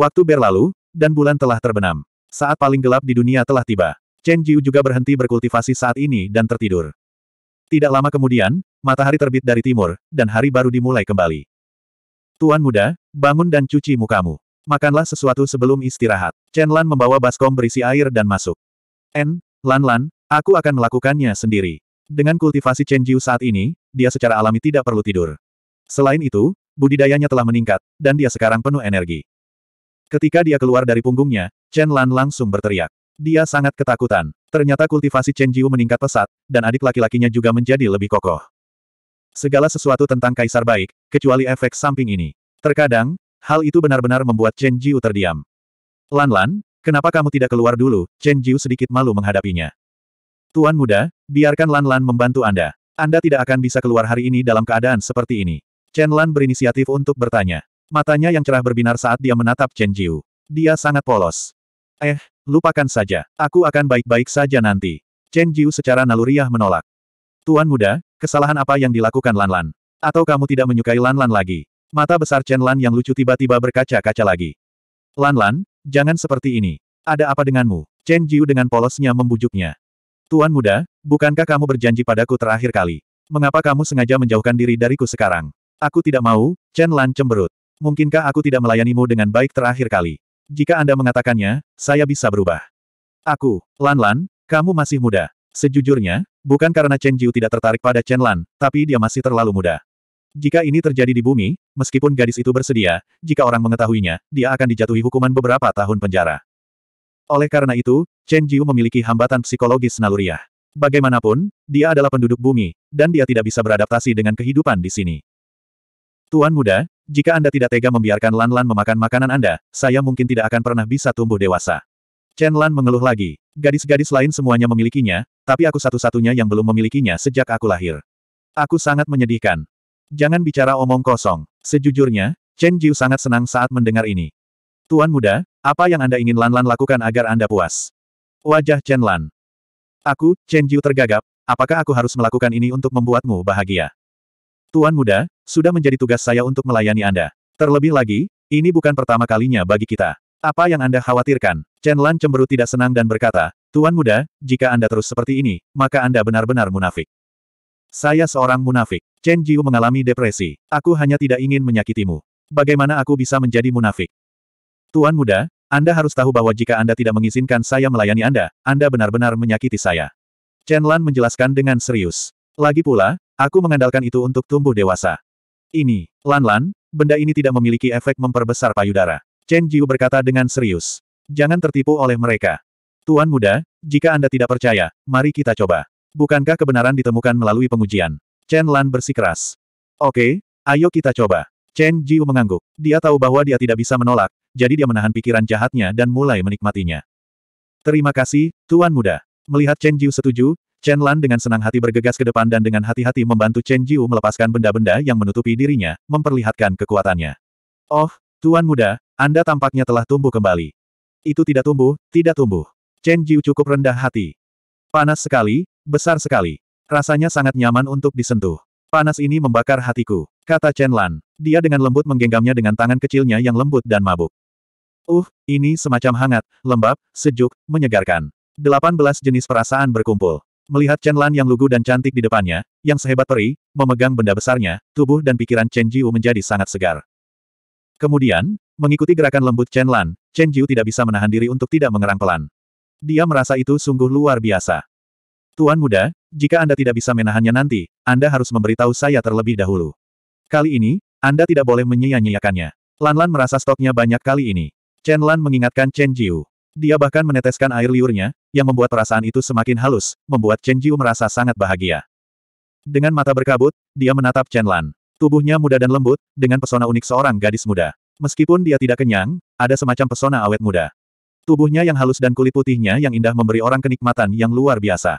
Waktu berlalu, dan bulan telah terbenam. Saat paling gelap di dunia telah tiba. Chen Jiu juga berhenti berkultivasi saat ini dan tertidur. Tidak lama kemudian, matahari terbit dari timur, dan hari baru dimulai kembali. Tuan muda, bangun dan cuci mukamu. Makanlah sesuatu sebelum istirahat. Chen Lan membawa baskom berisi air dan masuk. En, Lan Lan, aku akan melakukannya sendiri. Dengan kultivasi Chen Jiu saat ini, dia secara alami tidak perlu tidur. Selain itu, budidayanya telah meningkat, dan dia sekarang penuh energi. Ketika dia keluar dari punggungnya, Chen Lan langsung berteriak. Dia sangat ketakutan. Ternyata kultivasi Chen Jiu meningkat pesat, dan adik laki-lakinya juga menjadi lebih kokoh. Segala sesuatu tentang kaisar baik, kecuali efek samping ini. Terkadang, hal itu benar-benar membuat Chen Jiu terdiam. Lan-Lan, kenapa kamu tidak keluar dulu? Chen Jiu sedikit malu menghadapinya. Tuan muda, biarkan Lan-Lan membantu Anda. Anda tidak akan bisa keluar hari ini dalam keadaan seperti ini. Chen Lan berinisiatif untuk bertanya. Matanya yang cerah berbinar saat dia menatap Chen Jiu. Dia sangat polos. Eh, lupakan saja. Aku akan baik-baik saja nanti. Chen Jiu secara naluriah menolak. Tuan muda, kesalahan apa yang dilakukan Lan Lan? Atau kamu tidak menyukai Lan Lan lagi? Mata besar Chen Lan yang lucu tiba-tiba berkaca-kaca lagi. Lan Lan, jangan seperti ini. Ada apa denganmu? Chen Jiu dengan polosnya membujuknya. Tuan muda, bukankah kamu berjanji padaku terakhir kali? Mengapa kamu sengaja menjauhkan diri dariku sekarang? Aku tidak mau, Chen Lan cemberut. Mungkinkah aku tidak melayanimu dengan baik terakhir kali? Jika Anda mengatakannya, saya bisa berubah. Aku, Lan Lan, kamu masih muda. Sejujurnya, bukan karena Chen Jiu tidak tertarik pada Chen Lan, tapi dia masih terlalu muda. Jika ini terjadi di bumi, meskipun gadis itu bersedia, jika orang mengetahuinya, dia akan dijatuhi hukuman beberapa tahun penjara. Oleh karena itu, Chen Jiu memiliki hambatan psikologis naluriah. Bagaimanapun, dia adalah penduduk bumi, dan dia tidak bisa beradaptasi dengan kehidupan di sini. Tuan muda, jika Anda tidak tega membiarkan Lan Lan memakan makanan Anda, saya mungkin tidak akan pernah bisa tumbuh dewasa. Chen Lan mengeluh lagi. Gadis-gadis lain semuanya memilikinya, tapi aku satu-satunya yang belum memilikinya sejak aku lahir. Aku sangat menyedihkan. Jangan bicara omong kosong. Sejujurnya, Chen Jiu sangat senang saat mendengar ini. Tuan muda, apa yang Anda ingin Lan Lan lakukan agar Anda puas? Wajah Chen Lan. Aku, Chen Jiu tergagap, apakah aku harus melakukan ini untuk membuatmu bahagia? Tuan muda, sudah menjadi tugas saya untuk melayani Anda. Terlebih lagi, ini bukan pertama kalinya bagi kita. Apa yang Anda khawatirkan? Chen Lan cemberut tidak senang dan berkata, Tuan muda, jika Anda terus seperti ini, maka Anda benar-benar munafik. Saya seorang munafik. Chen Jiu mengalami depresi. Aku hanya tidak ingin menyakitimu. Bagaimana aku bisa menjadi munafik? Tuan muda, Anda harus tahu bahwa jika Anda tidak mengizinkan saya melayani Anda, Anda benar-benar menyakiti saya. Chen Lan menjelaskan dengan serius. Lagi pula, aku mengandalkan itu untuk tumbuh dewasa. Ini, Lan-Lan, benda ini tidak memiliki efek memperbesar payudara. Chen Jiu berkata dengan serius. Jangan tertipu oleh mereka. Tuan muda, jika Anda tidak percaya, mari kita coba. Bukankah kebenaran ditemukan melalui pengujian? Chen Lan bersikeras. Oke, ayo kita coba. Chen Jiu mengangguk. Dia tahu bahwa dia tidak bisa menolak, jadi dia menahan pikiran jahatnya dan mulai menikmatinya. Terima kasih, Tuan muda. Melihat Chen Jiu setuju, Chen Lan dengan senang hati bergegas ke depan dan dengan hati-hati membantu Chen Jiu melepaskan benda-benda yang menutupi dirinya, memperlihatkan kekuatannya. Oh, Tuan muda, Anda tampaknya telah tumbuh kembali. Itu tidak tumbuh, tidak tumbuh. Chen Jiu cukup rendah hati. Panas sekali, besar sekali. Rasanya sangat nyaman untuk disentuh. Panas ini membakar hatiku, kata Chen Lan. Dia dengan lembut menggenggamnya dengan tangan kecilnya yang lembut dan mabuk. Uh, ini semacam hangat, lembab, sejuk, menyegarkan. 18 jenis perasaan berkumpul. Melihat Chen Lan yang lugu dan cantik di depannya, yang sehebat peri, memegang benda besarnya, tubuh dan pikiran Chen Jiu menjadi sangat segar. Kemudian, mengikuti gerakan lembut Chen Lan, Chen Jiu tidak bisa menahan diri untuk tidak mengerang pelan. Dia merasa itu sungguh luar biasa. Tuan muda, jika Anda tidak bisa menahannya nanti, Anda harus memberitahu saya terlebih dahulu. Kali ini, Anda tidak boleh menyia-nyiakannya. Lan Lan merasa stoknya banyak kali ini. Chen Lan mengingatkan Chen Jiu. Dia bahkan meneteskan air liurnya, yang membuat perasaan itu semakin halus, membuat Chen Jiu merasa sangat bahagia. Dengan mata berkabut, dia menatap Chen Lan. Tubuhnya muda dan lembut, dengan pesona unik seorang gadis muda. Meskipun dia tidak kenyang, ada semacam pesona awet muda. Tubuhnya yang halus dan kulit putihnya yang indah memberi orang kenikmatan yang luar biasa.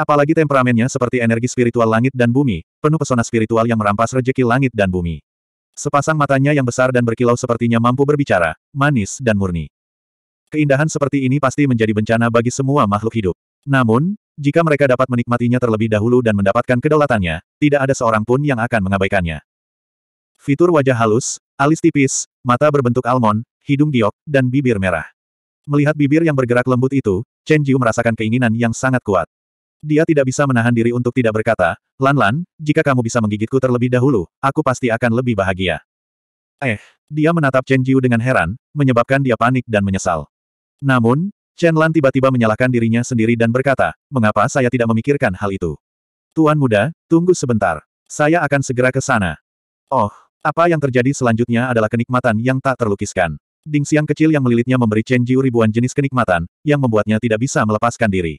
Apalagi temperamennya seperti energi spiritual langit dan bumi, penuh pesona spiritual yang merampas rejeki langit dan bumi. Sepasang matanya yang besar dan berkilau sepertinya mampu berbicara, manis dan murni. Keindahan seperti ini pasti menjadi bencana bagi semua makhluk hidup. Namun, jika mereka dapat menikmatinya terlebih dahulu dan mendapatkan kedaulatannya, tidak ada seorang pun yang akan mengabaikannya. Fitur wajah halus, alis tipis, mata berbentuk almond, hidung giok, dan bibir merah. Melihat bibir yang bergerak lembut itu, Chen Jiu merasakan keinginan yang sangat kuat. Dia tidak bisa menahan diri untuk tidak berkata, Lan Lan, jika kamu bisa menggigitku terlebih dahulu, aku pasti akan lebih bahagia. Eh, dia menatap Chen Jiu dengan heran, menyebabkan dia panik dan menyesal. Namun, Chen Lan tiba-tiba menyalahkan dirinya sendiri dan berkata, mengapa saya tidak memikirkan hal itu? Tuan muda, tunggu sebentar. Saya akan segera ke sana. Oh, apa yang terjadi selanjutnya adalah kenikmatan yang tak terlukiskan. Ding siang kecil yang melilitnya memberi Chen Jiu ribuan jenis kenikmatan, yang membuatnya tidak bisa melepaskan diri.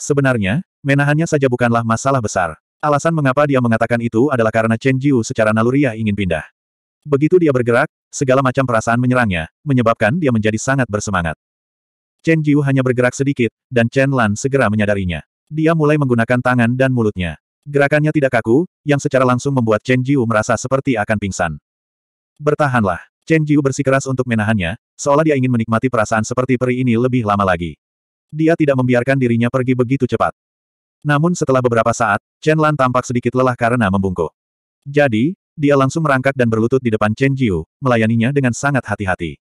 Sebenarnya, menahannya saja bukanlah masalah besar. Alasan mengapa dia mengatakan itu adalah karena Chen Jiu secara naluriah ingin pindah. Begitu dia bergerak, segala macam perasaan menyerangnya, menyebabkan dia menjadi sangat bersemangat. Chen Jiu hanya bergerak sedikit, dan Chen Lan segera menyadarinya. Dia mulai menggunakan tangan dan mulutnya. Gerakannya tidak kaku, yang secara langsung membuat Chen Jiu merasa seperti akan pingsan. Bertahanlah. Chen Jiu bersikeras untuk menahannya, seolah dia ingin menikmati perasaan seperti peri ini lebih lama lagi. Dia tidak membiarkan dirinya pergi begitu cepat. Namun setelah beberapa saat, Chen Lan tampak sedikit lelah karena membungkuk. Jadi, dia langsung merangkak dan berlutut di depan Chen Jiu, melayaninya dengan sangat hati-hati.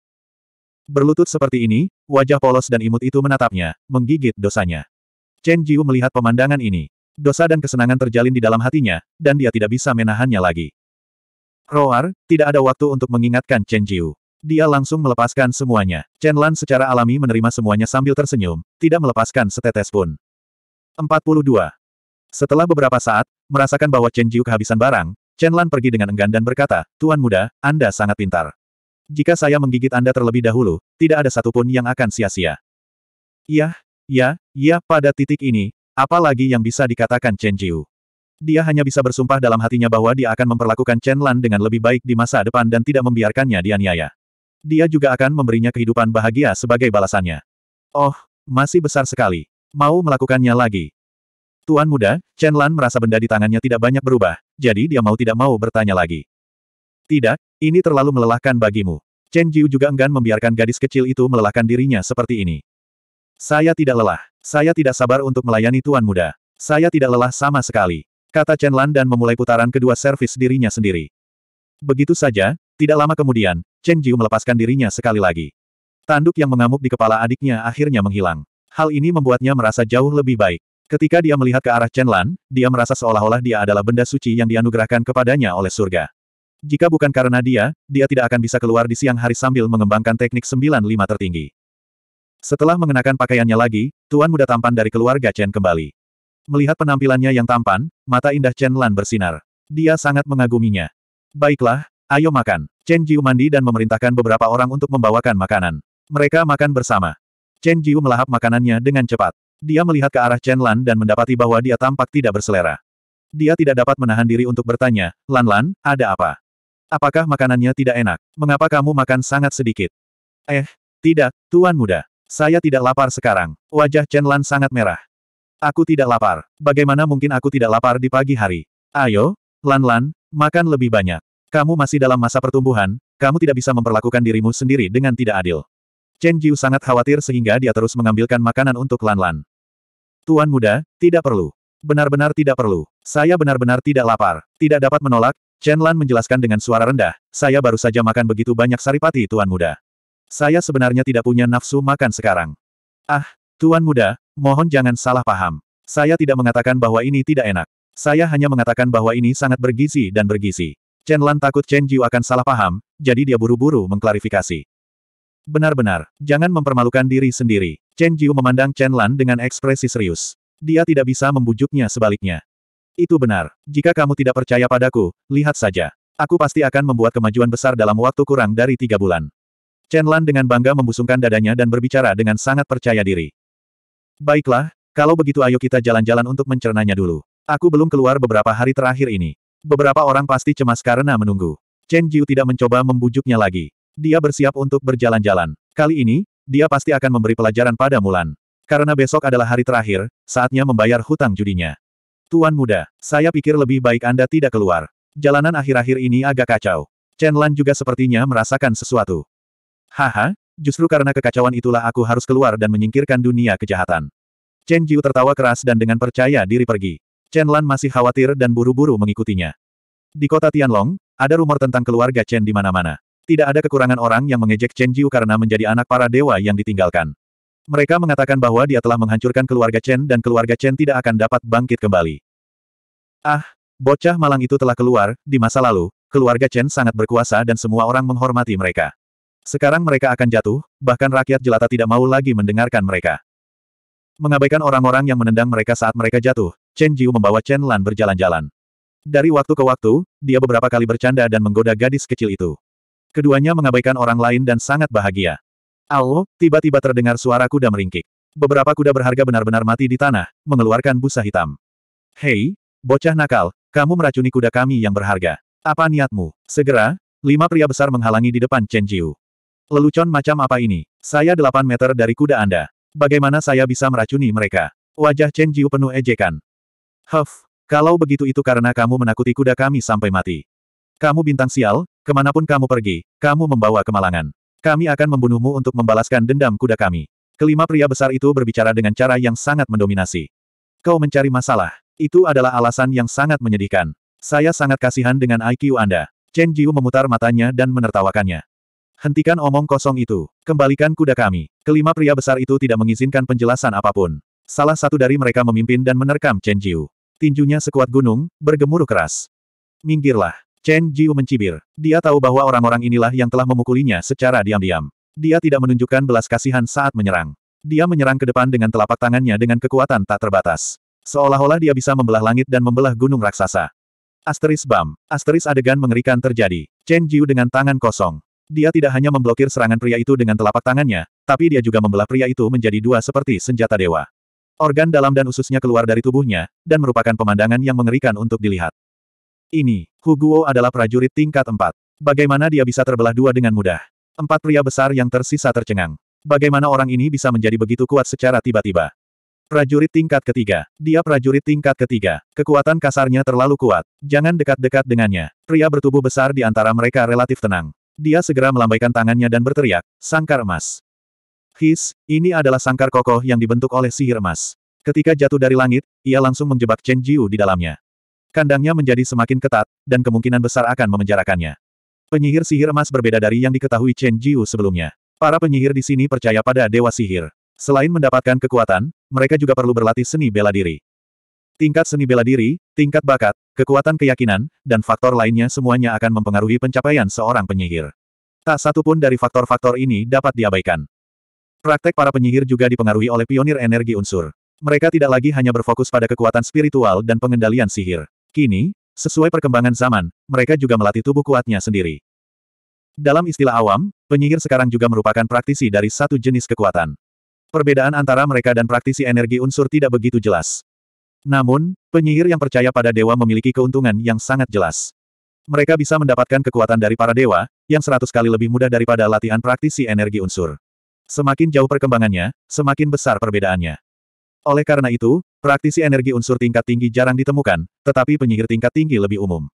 Berlutut seperti ini, wajah polos dan imut itu menatapnya, menggigit dosanya. Chen Jiu melihat pemandangan ini. Dosa dan kesenangan terjalin di dalam hatinya, dan dia tidak bisa menahannya lagi. Roar, tidak ada waktu untuk mengingatkan Chen Jiu. Dia langsung melepaskan semuanya. Chen Lan secara alami menerima semuanya sambil tersenyum, tidak melepaskan setetes pun. 42. Setelah beberapa saat, merasakan bahwa Chen Jiu kehabisan barang, Chen Lan pergi dengan enggan dan berkata, Tuan muda, Anda sangat pintar. Jika saya menggigit Anda terlebih dahulu, tidak ada satupun yang akan sia-sia. Iya, ya, ya pada titik ini, apalagi yang bisa dikatakan Chen Jiu. Dia hanya bisa bersumpah dalam hatinya bahwa dia akan memperlakukan Chen Lan dengan lebih baik di masa depan dan tidak membiarkannya dianiaya. Dia juga akan memberinya kehidupan bahagia sebagai balasannya. Oh, masih besar sekali. Mau melakukannya lagi. Tuan muda, Chen Lan merasa benda di tangannya tidak banyak berubah, jadi dia mau tidak mau bertanya lagi. Tidak, ini terlalu melelahkan bagimu. Chen Jiu juga enggan membiarkan gadis kecil itu melelahkan dirinya seperti ini. Saya tidak lelah. Saya tidak sabar untuk melayani tuan muda. Saya tidak lelah sama sekali. Kata Chen Lan dan memulai putaran kedua servis dirinya sendiri. Begitu saja, tidak lama kemudian, Chen Jiu melepaskan dirinya sekali lagi. Tanduk yang mengamuk di kepala adiknya akhirnya menghilang. Hal ini membuatnya merasa jauh lebih baik. Ketika dia melihat ke arah Chen Lan, dia merasa seolah-olah dia adalah benda suci yang dianugerahkan kepadanya oleh surga. Jika bukan karena dia, dia tidak akan bisa keluar di siang hari sambil mengembangkan teknik 95 tertinggi. Setelah mengenakan pakaiannya lagi, Tuan Muda tampan dari keluarga Chen kembali. Melihat penampilannya yang tampan, mata indah Chen Lan bersinar. Dia sangat mengaguminya. Baiklah, ayo makan. Chen Jiu mandi dan memerintahkan beberapa orang untuk membawakan makanan. Mereka makan bersama. Chen Jiu melahap makanannya dengan cepat. Dia melihat ke arah Chen Lan dan mendapati bahwa dia tampak tidak berselera. Dia tidak dapat menahan diri untuk bertanya, Lan Lan, ada apa? Apakah makanannya tidak enak? Mengapa kamu makan sangat sedikit? Eh, tidak, Tuan Muda. Saya tidak lapar sekarang. Wajah Chen Lan sangat merah. Aku tidak lapar. Bagaimana mungkin aku tidak lapar di pagi hari? Ayo, Lan Lan, makan lebih banyak. Kamu masih dalam masa pertumbuhan, kamu tidak bisa memperlakukan dirimu sendiri dengan tidak adil. Chen Jiu sangat khawatir sehingga dia terus mengambilkan makanan untuk Lan Lan. Tuan muda, tidak perlu. Benar-benar tidak perlu. Saya benar-benar tidak lapar. Tidak dapat menolak, Chen Lan menjelaskan dengan suara rendah, saya baru saja makan begitu banyak saripati tuan muda. Saya sebenarnya tidak punya nafsu makan sekarang. Ah, tuan muda, mohon jangan salah paham. Saya tidak mengatakan bahwa ini tidak enak. Saya hanya mengatakan bahwa ini sangat bergizi dan bergizi. Chen Lan takut Chen Jiu akan salah paham, jadi dia buru-buru mengklarifikasi. Benar-benar, jangan mempermalukan diri sendiri. Chen Jiu memandang Chen Lan dengan ekspresi serius. Dia tidak bisa membujuknya sebaliknya. Itu benar. Jika kamu tidak percaya padaku, lihat saja. Aku pasti akan membuat kemajuan besar dalam waktu kurang dari tiga bulan. Chen Lan dengan bangga membusungkan dadanya dan berbicara dengan sangat percaya diri. Baiklah, kalau begitu ayo kita jalan-jalan untuk mencernanya dulu. Aku belum keluar beberapa hari terakhir ini. Beberapa orang pasti cemas karena menunggu. Chen Jiu tidak mencoba membujuknya lagi. Dia bersiap untuk berjalan-jalan. Kali ini, dia pasti akan memberi pelajaran pada Mulan. Karena besok adalah hari terakhir, saatnya membayar hutang judinya. Tuan muda, saya pikir lebih baik Anda tidak keluar. Jalanan akhir-akhir ini agak kacau. Chen Lan juga sepertinya merasakan sesuatu. Haha, justru karena kekacauan itulah aku harus keluar dan menyingkirkan dunia kejahatan. Chen Jiu tertawa keras dan dengan percaya diri pergi. Chen Lan masih khawatir dan buru-buru mengikutinya. Di kota Tianlong, ada rumor tentang keluarga Chen di mana-mana. Tidak ada kekurangan orang yang mengejek Chen Jiu karena menjadi anak para dewa yang ditinggalkan. Mereka mengatakan bahwa dia telah menghancurkan keluarga Chen dan keluarga Chen tidak akan dapat bangkit kembali. Ah, bocah malang itu telah keluar, di masa lalu, keluarga Chen sangat berkuasa dan semua orang menghormati mereka. Sekarang mereka akan jatuh, bahkan rakyat jelata tidak mau lagi mendengarkan mereka. Mengabaikan orang-orang yang menendang mereka saat mereka jatuh, Chen Jiu membawa Chen Lan berjalan-jalan. Dari waktu ke waktu, dia beberapa kali bercanda dan menggoda gadis kecil itu. Keduanya mengabaikan orang lain dan sangat bahagia. Ao, tiba-tiba terdengar suara kuda meringkik. Beberapa kuda berharga benar-benar mati di tanah, mengeluarkan busa hitam. Hei, bocah nakal, kamu meracuni kuda kami yang berharga. Apa niatmu? Segera, lima pria besar menghalangi di depan Chen Jiu. Lelucon macam apa ini? Saya delapan meter dari kuda Anda. Bagaimana saya bisa meracuni mereka? Wajah Chen Jiu penuh ejekan. Huff, kalau begitu itu karena kamu menakuti kuda kami sampai mati. Kamu bintang sial, kemanapun kamu pergi, kamu membawa kemalangan. Kami akan membunuhmu untuk membalaskan dendam kuda kami. Kelima pria besar itu berbicara dengan cara yang sangat mendominasi. Kau mencari masalah. Itu adalah alasan yang sangat menyedihkan. Saya sangat kasihan dengan IQ Anda. Chen Jiu memutar matanya dan menertawakannya. Hentikan omong kosong itu. Kembalikan kuda kami. Kelima pria besar itu tidak mengizinkan penjelasan apapun. Salah satu dari mereka memimpin dan menerkam Chen Jiu. Tinjunya sekuat gunung, bergemuruh keras. Minggirlah. Chen Jiu mencibir. Dia tahu bahwa orang-orang inilah yang telah memukulinya secara diam-diam. Dia tidak menunjukkan belas kasihan saat menyerang. Dia menyerang ke depan dengan telapak tangannya dengan kekuatan tak terbatas. Seolah-olah dia bisa membelah langit dan membelah gunung raksasa. Asteris bam. Asteris adegan mengerikan terjadi. Chen Jiu dengan tangan kosong. Dia tidak hanya memblokir serangan pria itu dengan telapak tangannya, tapi dia juga membelah pria itu menjadi dua seperti senjata dewa. Organ dalam dan ususnya keluar dari tubuhnya, dan merupakan pemandangan yang mengerikan untuk dilihat. Ini, Huguo adalah prajurit tingkat empat. Bagaimana dia bisa terbelah dua dengan mudah? Empat pria besar yang tersisa tercengang. Bagaimana orang ini bisa menjadi begitu kuat secara tiba-tiba? Prajurit tingkat ketiga. Dia prajurit tingkat ketiga. Kekuatan kasarnya terlalu kuat. Jangan dekat-dekat dengannya. Pria bertubuh besar di antara mereka relatif tenang. Dia segera melambaikan tangannya dan berteriak, Sangkar Emas. His, ini adalah sangkar kokoh yang dibentuk oleh sihir emas. Ketika jatuh dari langit, ia langsung menjebak Chen Jiu di dalamnya. Kandangnya menjadi semakin ketat, dan kemungkinan besar akan memenjarakannya. Penyihir sihir emas berbeda dari yang diketahui Chen Jiu sebelumnya. Para penyihir di sini percaya pada dewa sihir. Selain mendapatkan kekuatan, mereka juga perlu berlatih seni bela diri. Tingkat seni bela diri, tingkat bakat, kekuatan keyakinan, dan faktor lainnya semuanya akan mempengaruhi pencapaian seorang penyihir. Tak satu pun dari faktor-faktor ini dapat diabaikan. Praktek para penyihir juga dipengaruhi oleh pionir energi unsur. Mereka tidak lagi hanya berfokus pada kekuatan spiritual dan pengendalian sihir. Kini, sesuai perkembangan zaman, mereka juga melatih tubuh kuatnya sendiri. Dalam istilah awam, penyihir sekarang juga merupakan praktisi dari satu jenis kekuatan. Perbedaan antara mereka dan praktisi energi unsur tidak begitu jelas. Namun, penyihir yang percaya pada dewa memiliki keuntungan yang sangat jelas. Mereka bisa mendapatkan kekuatan dari para dewa, yang seratus kali lebih mudah daripada latihan praktisi energi unsur. Semakin jauh perkembangannya, semakin besar perbedaannya. Oleh karena itu, Praktisi energi unsur tingkat tinggi jarang ditemukan, tetapi penyihir tingkat tinggi lebih umum.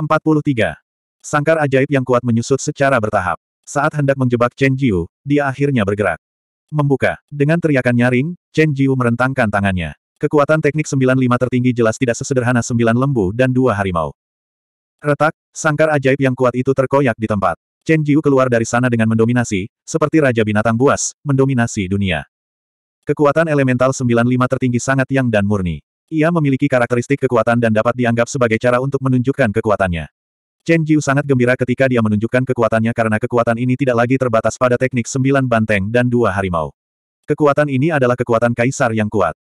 43. Sangkar ajaib yang kuat menyusut secara bertahap. Saat hendak menjebak Chen Jiu, dia akhirnya bergerak. Membuka. Dengan teriakan nyaring, Chen Jiu merentangkan tangannya. Kekuatan teknik 95 tertinggi jelas tidak sesederhana 9 lembu dan dua harimau. Retak, sangkar ajaib yang kuat itu terkoyak di tempat. Chen Jiu keluar dari sana dengan mendominasi, seperti Raja Binatang Buas, mendominasi dunia. Kekuatan elemental 95 tertinggi sangat yang dan murni. Ia memiliki karakteristik kekuatan dan dapat dianggap sebagai cara untuk menunjukkan kekuatannya. Chen Jiu sangat gembira ketika dia menunjukkan kekuatannya karena kekuatan ini tidak lagi terbatas pada teknik sembilan banteng dan dua harimau. Kekuatan ini adalah kekuatan kaisar yang kuat.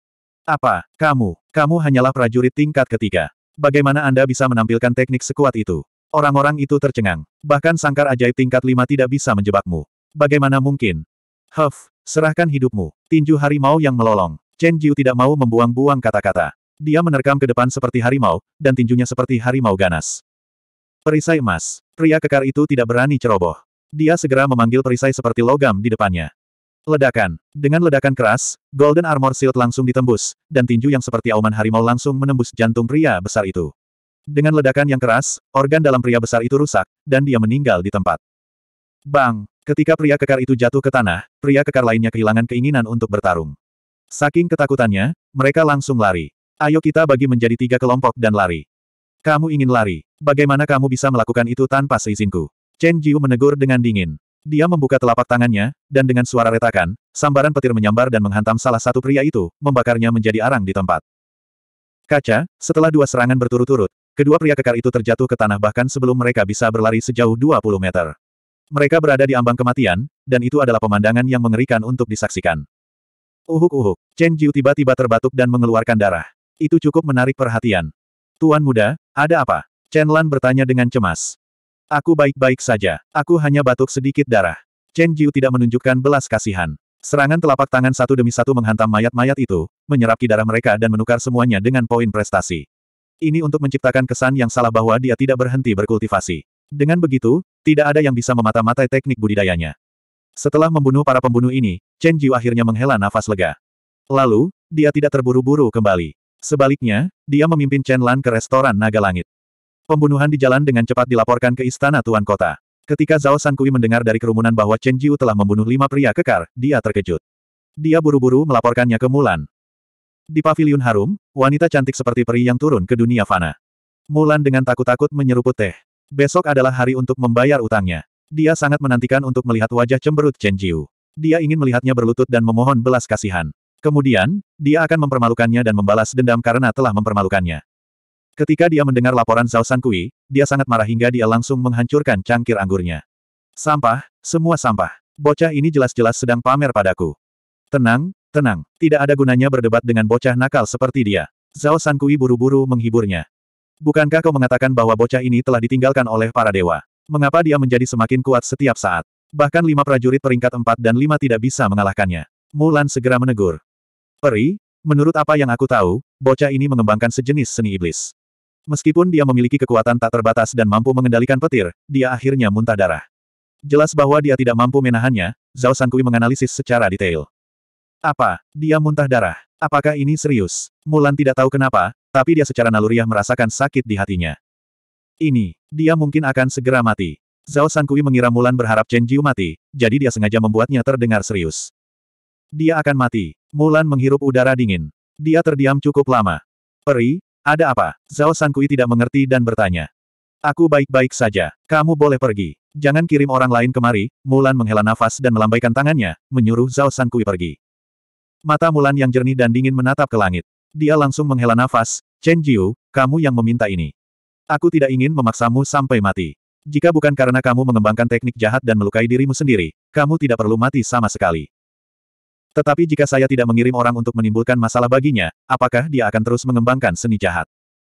Apa, kamu, kamu hanyalah prajurit tingkat ketiga. Bagaimana Anda bisa menampilkan teknik sekuat itu? Orang-orang itu tercengang. Bahkan sangkar ajaib tingkat lima tidak bisa menjebakmu. Bagaimana mungkin? Huff, Serahkan hidupmu. Tinju harimau yang melolong. Chen Jiu tidak mau membuang-buang kata-kata. Dia menerkam ke depan seperti harimau, dan tinjunya seperti harimau ganas. Perisai emas. Pria kekar itu tidak berani ceroboh. Dia segera memanggil perisai seperti logam di depannya. Ledakan. Dengan ledakan keras, Golden Armor Shield langsung ditembus, dan tinju yang seperti auman harimau langsung menembus jantung pria besar itu. Dengan ledakan yang keras, organ dalam pria besar itu rusak, dan dia meninggal di tempat. Bang! Ketika pria kekar itu jatuh ke tanah, pria kekar lainnya kehilangan keinginan untuk bertarung. Saking ketakutannya, mereka langsung lari. Ayo kita bagi menjadi tiga kelompok dan lari. Kamu ingin lari. Bagaimana kamu bisa melakukan itu tanpa seizinku? Chen Jiu menegur dengan dingin. Dia membuka telapak tangannya, dan dengan suara retakan, sambaran petir menyambar dan menghantam salah satu pria itu, membakarnya menjadi arang di tempat. Kaca, setelah dua serangan berturut-turut, kedua pria kekar itu terjatuh ke tanah bahkan sebelum mereka bisa berlari sejauh 20 meter. Mereka berada di ambang kematian, dan itu adalah pemandangan yang mengerikan untuk disaksikan. Uhuk-uhuk, Chen Jiu tiba-tiba terbatuk dan mengeluarkan darah. Itu cukup menarik perhatian. Tuan muda, ada apa? Chen Lan bertanya dengan cemas. Aku baik-baik saja. Aku hanya batuk sedikit darah. Chen Jiu tidak menunjukkan belas kasihan. Serangan telapak tangan satu demi satu menghantam mayat-mayat itu, menyerap darah mereka dan menukar semuanya dengan poin prestasi. Ini untuk menciptakan kesan yang salah bahwa dia tidak berhenti berkultivasi. Dengan begitu, tidak ada yang bisa memata-matai teknik budidayanya. Setelah membunuh para pembunuh ini, Chen Jiu akhirnya menghela nafas lega. Lalu, dia tidak terburu-buru kembali. Sebaliknya, dia memimpin Chen Lan ke restoran Naga Langit. Pembunuhan di jalan dengan cepat dilaporkan ke istana Tuan Kota. Ketika Zhao Sankui mendengar dari kerumunan bahwa Chen Jiu telah membunuh lima pria kekar, dia terkejut. Dia buru-buru melaporkannya ke Mulan. Di paviliun harum, wanita cantik seperti peri yang turun ke dunia fana. Mulan dengan takut-takut menyeruput teh. Besok adalah hari untuk membayar utangnya. Dia sangat menantikan untuk melihat wajah cemberut Chen Jiu. Dia ingin melihatnya berlutut dan memohon belas kasihan. Kemudian, dia akan mempermalukannya dan membalas dendam karena telah mempermalukannya. Ketika dia mendengar laporan Zhao Kui, dia sangat marah hingga dia langsung menghancurkan cangkir anggurnya. Sampah, semua sampah. Bocah ini jelas-jelas sedang pamer padaku. Tenang, tenang. Tidak ada gunanya berdebat dengan bocah nakal seperti dia. Zhao Kui buru-buru menghiburnya. Bukankah kau mengatakan bahwa bocah ini telah ditinggalkan oleh para dewa? Mengapa dia menjadi semakin kuat setiap saat? Bahkan lima prajurit peringkat empat dan lima tidak bisa mengalahkannya. Mulan segera menegur. Peri, menurut apa yang aku tahu, bocah ini mengembangkan sejenis seni iblis. Meskipun dia memiliki kekuatan tak terbatas dan mampu mengendalikan petir, dia akhirnya muntah darah. Jelas bahwa dia tidak mampu menahannya, Zhao Sankui menganalisis secara detail. Apa? Dia muntah darah. Apakah ini serius? Mulan tidak tahu kenapa, tapi dia secara naluriah merasakan sakit di hatinya. Ini, dia mungkin akan segera mati. Zhao Sankui mengira Mulan berharap Chen Jiu mati, jadi dia sengaja membuatnya terdengar serius. Dia akan mati. Mulan menghirup udara dingin. Dia terdiam cukup lama. Peri, ada apa? Zhao Sankui tidak mengerti dan bertanya. Aku baik-baik saja. Kamu boleh pergi. Jangan kirim orang lain kemari. Mulan menghela nafas dan melambaikan tangannya, menyuruh Zhao Sankui pergi. Mata Mulan yang jernih dan dingin menatap ke langit. Dia langsung menghela nafas, Chen Jiu, kamu yang meminta ini. Aku tidak ingin memaksamu sampai mati. Jika bukan karena kamu mengembangkan teknik jahat dan melukai dirimu sendiri, kamu tidak perlu mati sama sekali. Tetapi jika saya tidak mengirim orang untuk menimbulkan masalah baginya, apakah dia akan terus mengembangkan seni jahat?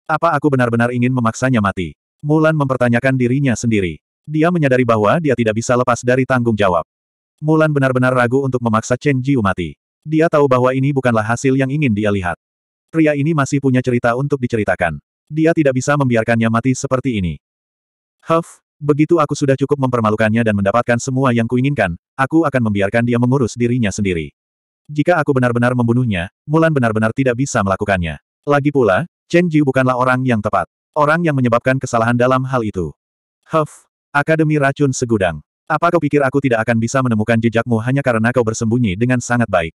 Apa aku benar-benar ingin memaksanya mati? Mulan mempertanyakan dirinya sendiri. Dia menyadari bahwa dia tidak bisa lepas dari tanggung jawab. Mulan benar-benar ragu untuk memaksa Chen Jiu mati. Dia tahu bahwa ini bukanlah hasil yang ingin dia lihat. Pria ini masih punya cerita untuk diceritakan. Dia tidak bisa membiarkannya mati seperti ini. Huff, begitu aku sudah cukup mempermalukannya dan mendapatkan semua yang kuinginkan, aku akan membiarkan dia mengurus dirinya sendiri. Jika aku benar-benar membunuhnya, Mulan benar-benar tidak bisa melakukannya. Lagi pula, Chen Jiu bukanlah orang yang tepat. Orang yang menyebabkan kesalahan dalam hal itu. Huff, Akademi Racun Segudang. Apa kau pikir aku tidak akan bisa menemukan jejakmu hanya karena kau bersembunyi dengan sangat baik?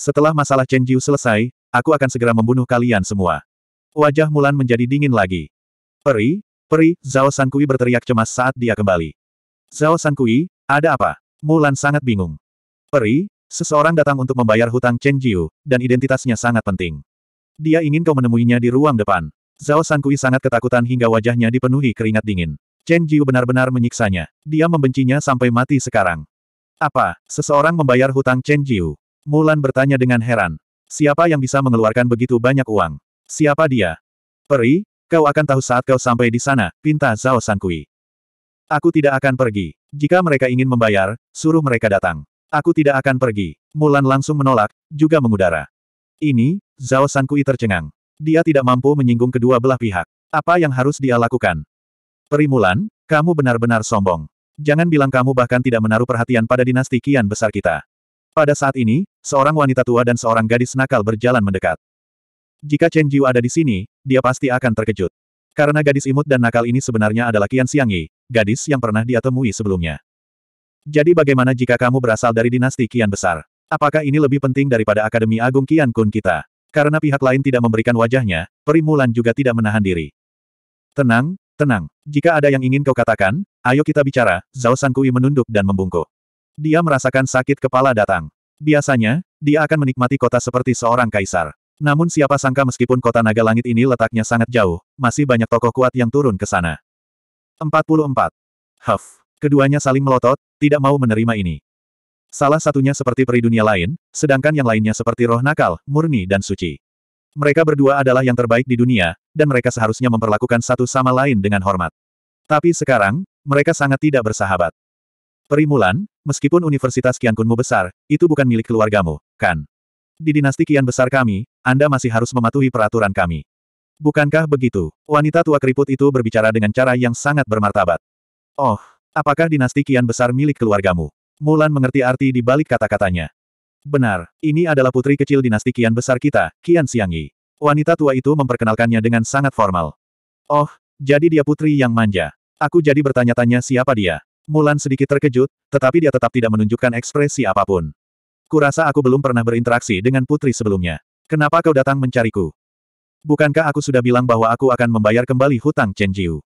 Setelah masalah Chen Jiu selesai, aku akan segera membunuh kalian semua. Wajah Mulan menjadi dingin lagi. Peri, peri, Zhao Sankui berteriak cemas saat dia kembali. Zhao Sankui, ada apa? Mulan sangat bingung. Peri, seseorang datang untuk membayar hutang Chen Jiu, dan identitasnya sangat penting. Dia ingin kau menemuinya di ruang depan. Zhao Sankui sangat ketakutan hingga wajahnya dipenuhi keringat dingin. Chen Jiu benar-benar menyiksanya. Dia membencinya sampai mati sekarang. Apa, seseorang membayar hutang Chen Jiu? Mulan bertanya dengan heran. Siapa yang bisa mengeluarkan begitu banyak uang? Siapa dia? Peri, kau akan tahu saat kau sampai di sana, pinta Zhao Sankui. Aku tidak akan pergi. Jika mereka ingin membayar, suruh mereka datang. Aku tidak akan pergi. Mulan langsung menolak, juga mengudara. Ini, Zhao Sankui tercengang. Dia tidak mampu menyinggung kedua belah pihak. Apa yang harus dia lakukan? Peri Mulan, kamu benar-benar sombong. Jangan bilang kamu bahkan tidak menaruh perhatian pada dinasti kian besar kita. Pada saat ini, seorang wanita tua dan seorang gadis nakal berjalan mendekat. Jika Chen Jiu ada di sini, dia pasti akan terkejut. Karena gadis imut dan nakal ini sebenarnya adalah Qian Xiangyi, gadis yang pernah dia temui sebelumnya. Jadi bagaimana jika kamu berasal dari dinasti Qian besar? Apakah ini lebih penting daripada Akademi Agung Qian Kun kita? Karena pihak lain tidak memberikan wajahnya, Perimulan juga tidak menahan diri. Tenang, tenang. Jika ada yang ingin kau katakan, ayo kita bicara, Zhao Sankui menunduk dan membungkuk. Dia merasakan sakit kepala datang. Biasanya, dia akan menikmati kota seperti seorang kaisar. Namun siapa sangka meskipun kota naga langit ini letaknya sangat jauh, masih banyak tokoh kuat yang turun ke sana. 44. Huff. Keduanya saling melotot, tidak mau menerima ini. Salah satunya seperti peri dunia lain, sedangkan yang lainnya seperti roh nakal, murni dan suci. Mereka berdua adalah yang terbaik di dunia, dan mereka seharusnya memperlakukan satu sama lain dengan hormat. Tapi sekarang, mereka sangat tidak bersahabat. Perimulan, meskipun Universitas Kiankunmu besar, itu bukan milik keluargamu, kan? Di dinasti Kian besar kami, Anda masih harus mematuhi peraturan kami. Bukankah begitu? Wanita tua keriput itu berbicara dengan cara yang sangat bermartabat. Oh, apakah dinasti Kian besar milik keluargamu? Mulan mengerti arti di balik kata-katanya. Benar, ini adalah putri kecil dinasti Kian besar kita, Kian Siangi. Wanita tua itu memperkenalkannya dengan sangat formal. Oh, jadi dia putri yang manja. Aku jadi bertanya-tanya siapa dia. Mulan sedikit terkejut, tetapi dia tetap tidak menunjukkan ekspresi apapun. Kurasa aku belum pernah berinteraksi dengan putri sebelumnya. Kenapa kau datang mencariku? Bukankah aku sudah bilang bahwa aku akan membayar kembali hutang Chen Jiu?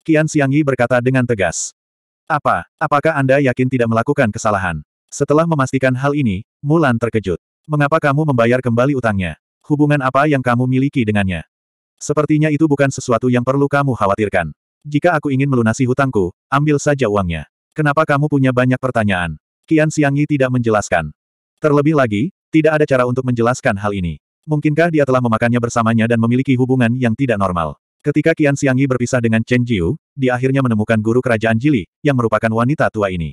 Qian Xiangyi berkata dengan tegas. Apa, apakah Anda yakin tidak melakukan kesalahan? Setelah memastikan hal ini, Mulan terkejut. Mengapa kamu membayar kembali utangnya? Hubungan apa yang kamu miliki dengannya? Sepertinya itu bukan sesuatu yang perlu kamu khawatirkan. Jika aku ingin melunasi hutangku, ambil saja uangnya. Kenapa kamu punya banyak pertanyaan? Qian Yi tidak menjelaskan. Terlebih lagi, tidak ada cara untuk menjelaskan hal ini. Mungkinkah dia telah memakannya bersamanya dan memiliki hubungan yang tidak normal? Ketika Qian Yi berpisah dengan Chen Jiu, dia akhirnya menemukan guru kerajaan Jili, yang merupakan wanita tua ini.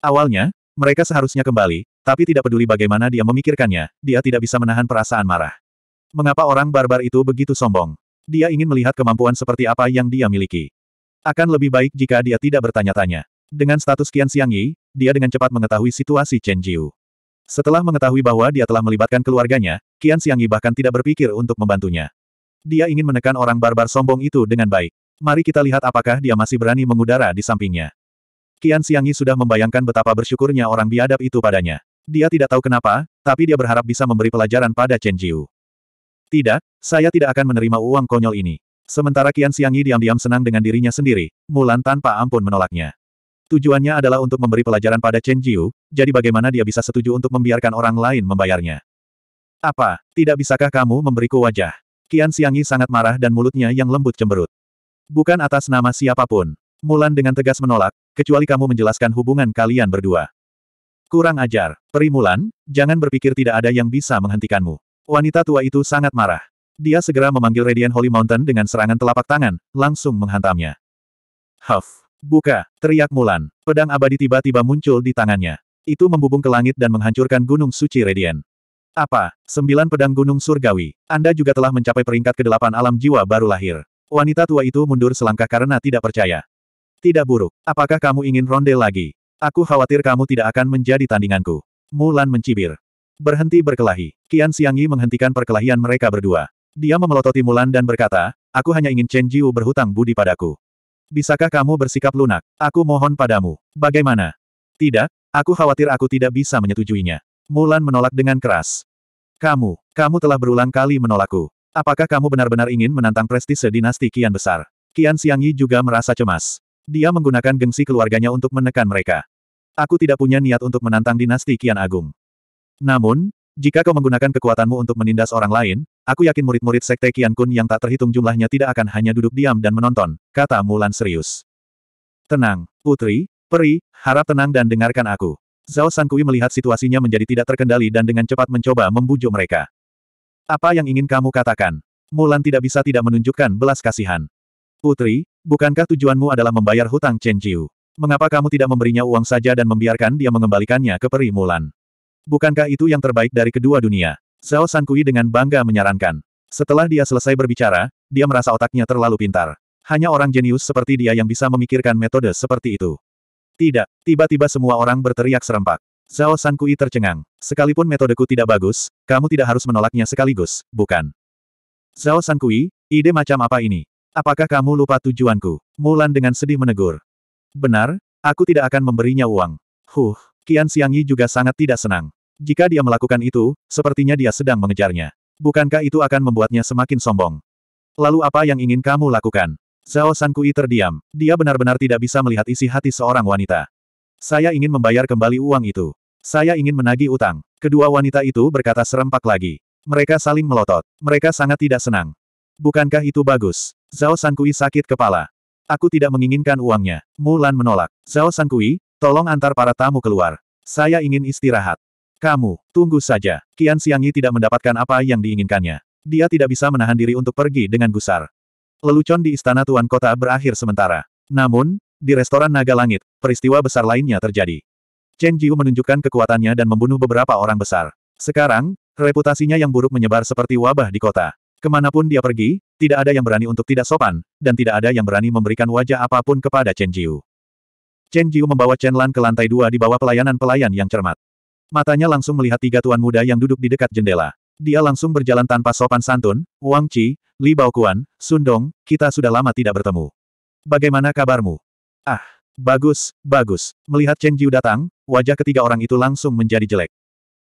Awalnya, mereka seharusnya kembali, tapi tidak peduli bagaimana dia memikirkannya, dia tidak bisa menahan perasaan marah. Mengapa orang barbar itu begitu sombong? Dia ingin melihat kemampuan seperti apa yang dia miliki. Akan lebih baik jika dia tidak bertanya-tanya. Dengan status Qian Yi, dia dengan cepat mengetahui situasi Chen Jiu. Setelah mengetahui bahwa dia telah melibatkan keluarganya, Qian Yi bahkan tidak berpikir untuk membantunya. Dia ingin menekan orang barbar sombong itu dengan baik. Mari kita lihat apakah dia masih berani mengudara di sampingnya. Qian Yi sudah membayangkan betapa bersyukurnya orang biadab itu padanya. Dia tidak tahu kenapa, tapi dia berharap bisa memberi pelajaran pada Chen Jiu. Tidak, saya tidak akan menerima uang konyol ini. Sementara Qian Xiangyi diam-diam senang dengan dirinya sendiri, Mulan tanpa ampun menolaknya. Tujuannya adalah untuk memberi pelajaran pada Chen Jiu, jadi bagaimana dia bisa setuju untuk membiarkan orang lain membayarnya. Apa, tidak bisakah kamu memberiku wajah? Qian Xiangyi sangat marah dan mulutnya yang lembut cemberut. Bukan atas nama siapapun. Mulan dengan tegas menolak, kecuali kamu menjelaskan hubungan kalian berdua. Kurang ajar, Peri Mulan, jangan berpikir tidak ada yang bisa menghentikanmu. Wanita tua itu sangat marah. Dia segera memanggil Radiant Holy Mountain dengan serangan telapak tangan, langsung menghantamnya. Huff! Buka! Teriak Mulan. Pedang abadi tiba-tiba muncul di tangannya. Itu membubung ke langit dan menghancurkan gunung suci Radiant. Apa? Sembilan pedang gunung surgawi. Anda juga telah mencapai peringkat ke kedelapan alam jiwa baru lahir. Wanita tua itu mundur selangkah karena tidak percaya. Tidak buruk. Apakah kamu ingin ronde lagi? Aku khawatir kamu tidak akan menjadi tandinganku. Mulan mencibir. Berhenti berkelahi. Kian Siangi menghentikan perkelahian mereka berdua. Dia memelototi Mulan dan berkata, aku hanya ingin Chen Jiu berhutang budi padaku. Bisakah kamu bersikap lunak? Aku mohon padamu. Bagaimana? Tidak, aku khawatir aku tidak bisa menyetujuinya. Mulan menolak dengan keras. Kamu, kamu telah berulang kali menolakku. Apakah kamu benar-benar ingin menantang prestise dinasti kian besar? Kian Yi juga merasa cemas. Dia menggunakan gengsi keluarganya untuk menekan mereka. Aku tidak punya niat untuk menantang dinasti Kian Agung. Namun, jika kau menggunakan kekuatanmu untuk menindas orang lain, aku yakin murid-murid Sekte Kian Kun yang tak terhitung jumlahnya tidak akan hanya duduk diam dan menonton, kata Mulan serius. Tenang, putri, peri, harap tenang dan dengarkan aku. Zhao Sankui melihat situasinya menjadi tidak terkendali dan dengan cepat mencoba membujuk mereka. Apa yang ingin kamu katakan? Mulan tidak bisa tidak menunjukkan belas kasihan. Putri, bukankah tujuanmu adalah membayar hutang Chen Jiu? Mengapa kamu tidak memberinya uang saja dan membiarkan dia mengembalikannya ke peri Mulan? Bukankah itu yang terbaik dari kedua dunia? Zhao Sankui dengan bangga menyarankan. Setelah dia selesai berbicara, dia merasa otaknya terlalu pintar. Hanya orang jenius seperti dia yang bisa memikirkan metode seperti itu. Tidak, tiba-tiba semua orang berteriak serempak. Zhao Sankui tercengang. Sekalipun metodeku tidak bagus, kamu tidak harus menolaknya sekaligus, bukan? Zhao Sankui, ide macam apa ini? Apakah kamu lupa tujuanku? Mulan dengan sedih menegur. Benar, aku tidak akan memberinya uang. Huh, Qian Xiangyi juga sangat tidak senang. Jika dia melakukan itu, sepertinya dia sedang mengejarnya. Bukankah itu akan membuatnya semakin sombong? Lalu apa yang ingin kamu lakukan? Zhao Sankui terdiam. Dia benar-benar tidak bisa melihat isi hati seorang wanita. Saya ingin membayar kembali uang itu. Saya ingin menagih utang. Kedua wanita itu berkata serempak lagi. Mereka saling melotot. Mereka sangat tidak senang. Bukankah itu bagus? Zhao Sankui sakit kepala. Aku tidak menginginkan uangnya. Mulan menolak. Zhao Sankui, tolong antar para tamu keluar. Saya ingin istirahat. Kamu, tunggu saja. Kian Siangi tidak mendapatkan apa yang diinginkannya. Dia tidak bisa menahan diri untuk pergi dengan gusar. Lelucon di istana Tuan Kota berakhir sementara. Namun, di restoran Naga Langit, peristiwa besar lainnya terjadi. Chen Jiu menunjukkan kekuatannya dan membunuh beberapa orang besar. Sekarang, reputasinya yang buruk menyebar seperti wabah di kota. Kemanapun dia pergi, tidak ada yang berani untuk tidak sopan, dan tidak ada yang berani memberikan wajah apapun kepada Chen Jiu. Chen Jiu membawa Chen Lan ke lantai dua di bawah pelayanan pelayan yang cermat. Matanya langsung melihat tiga tuan muda yang duduk di dekat jendela. Dia langsung berjalan tanpa sopan santun, Wang Qi, Li Baokuan, Sun Dong, kita sudah lama tidak bertemu. Bagaimana kabarmu? Ah, bagus, bagus. Melihat Cheng Jiu datang, wajah ketiga orang itu langsung menjadi jelek.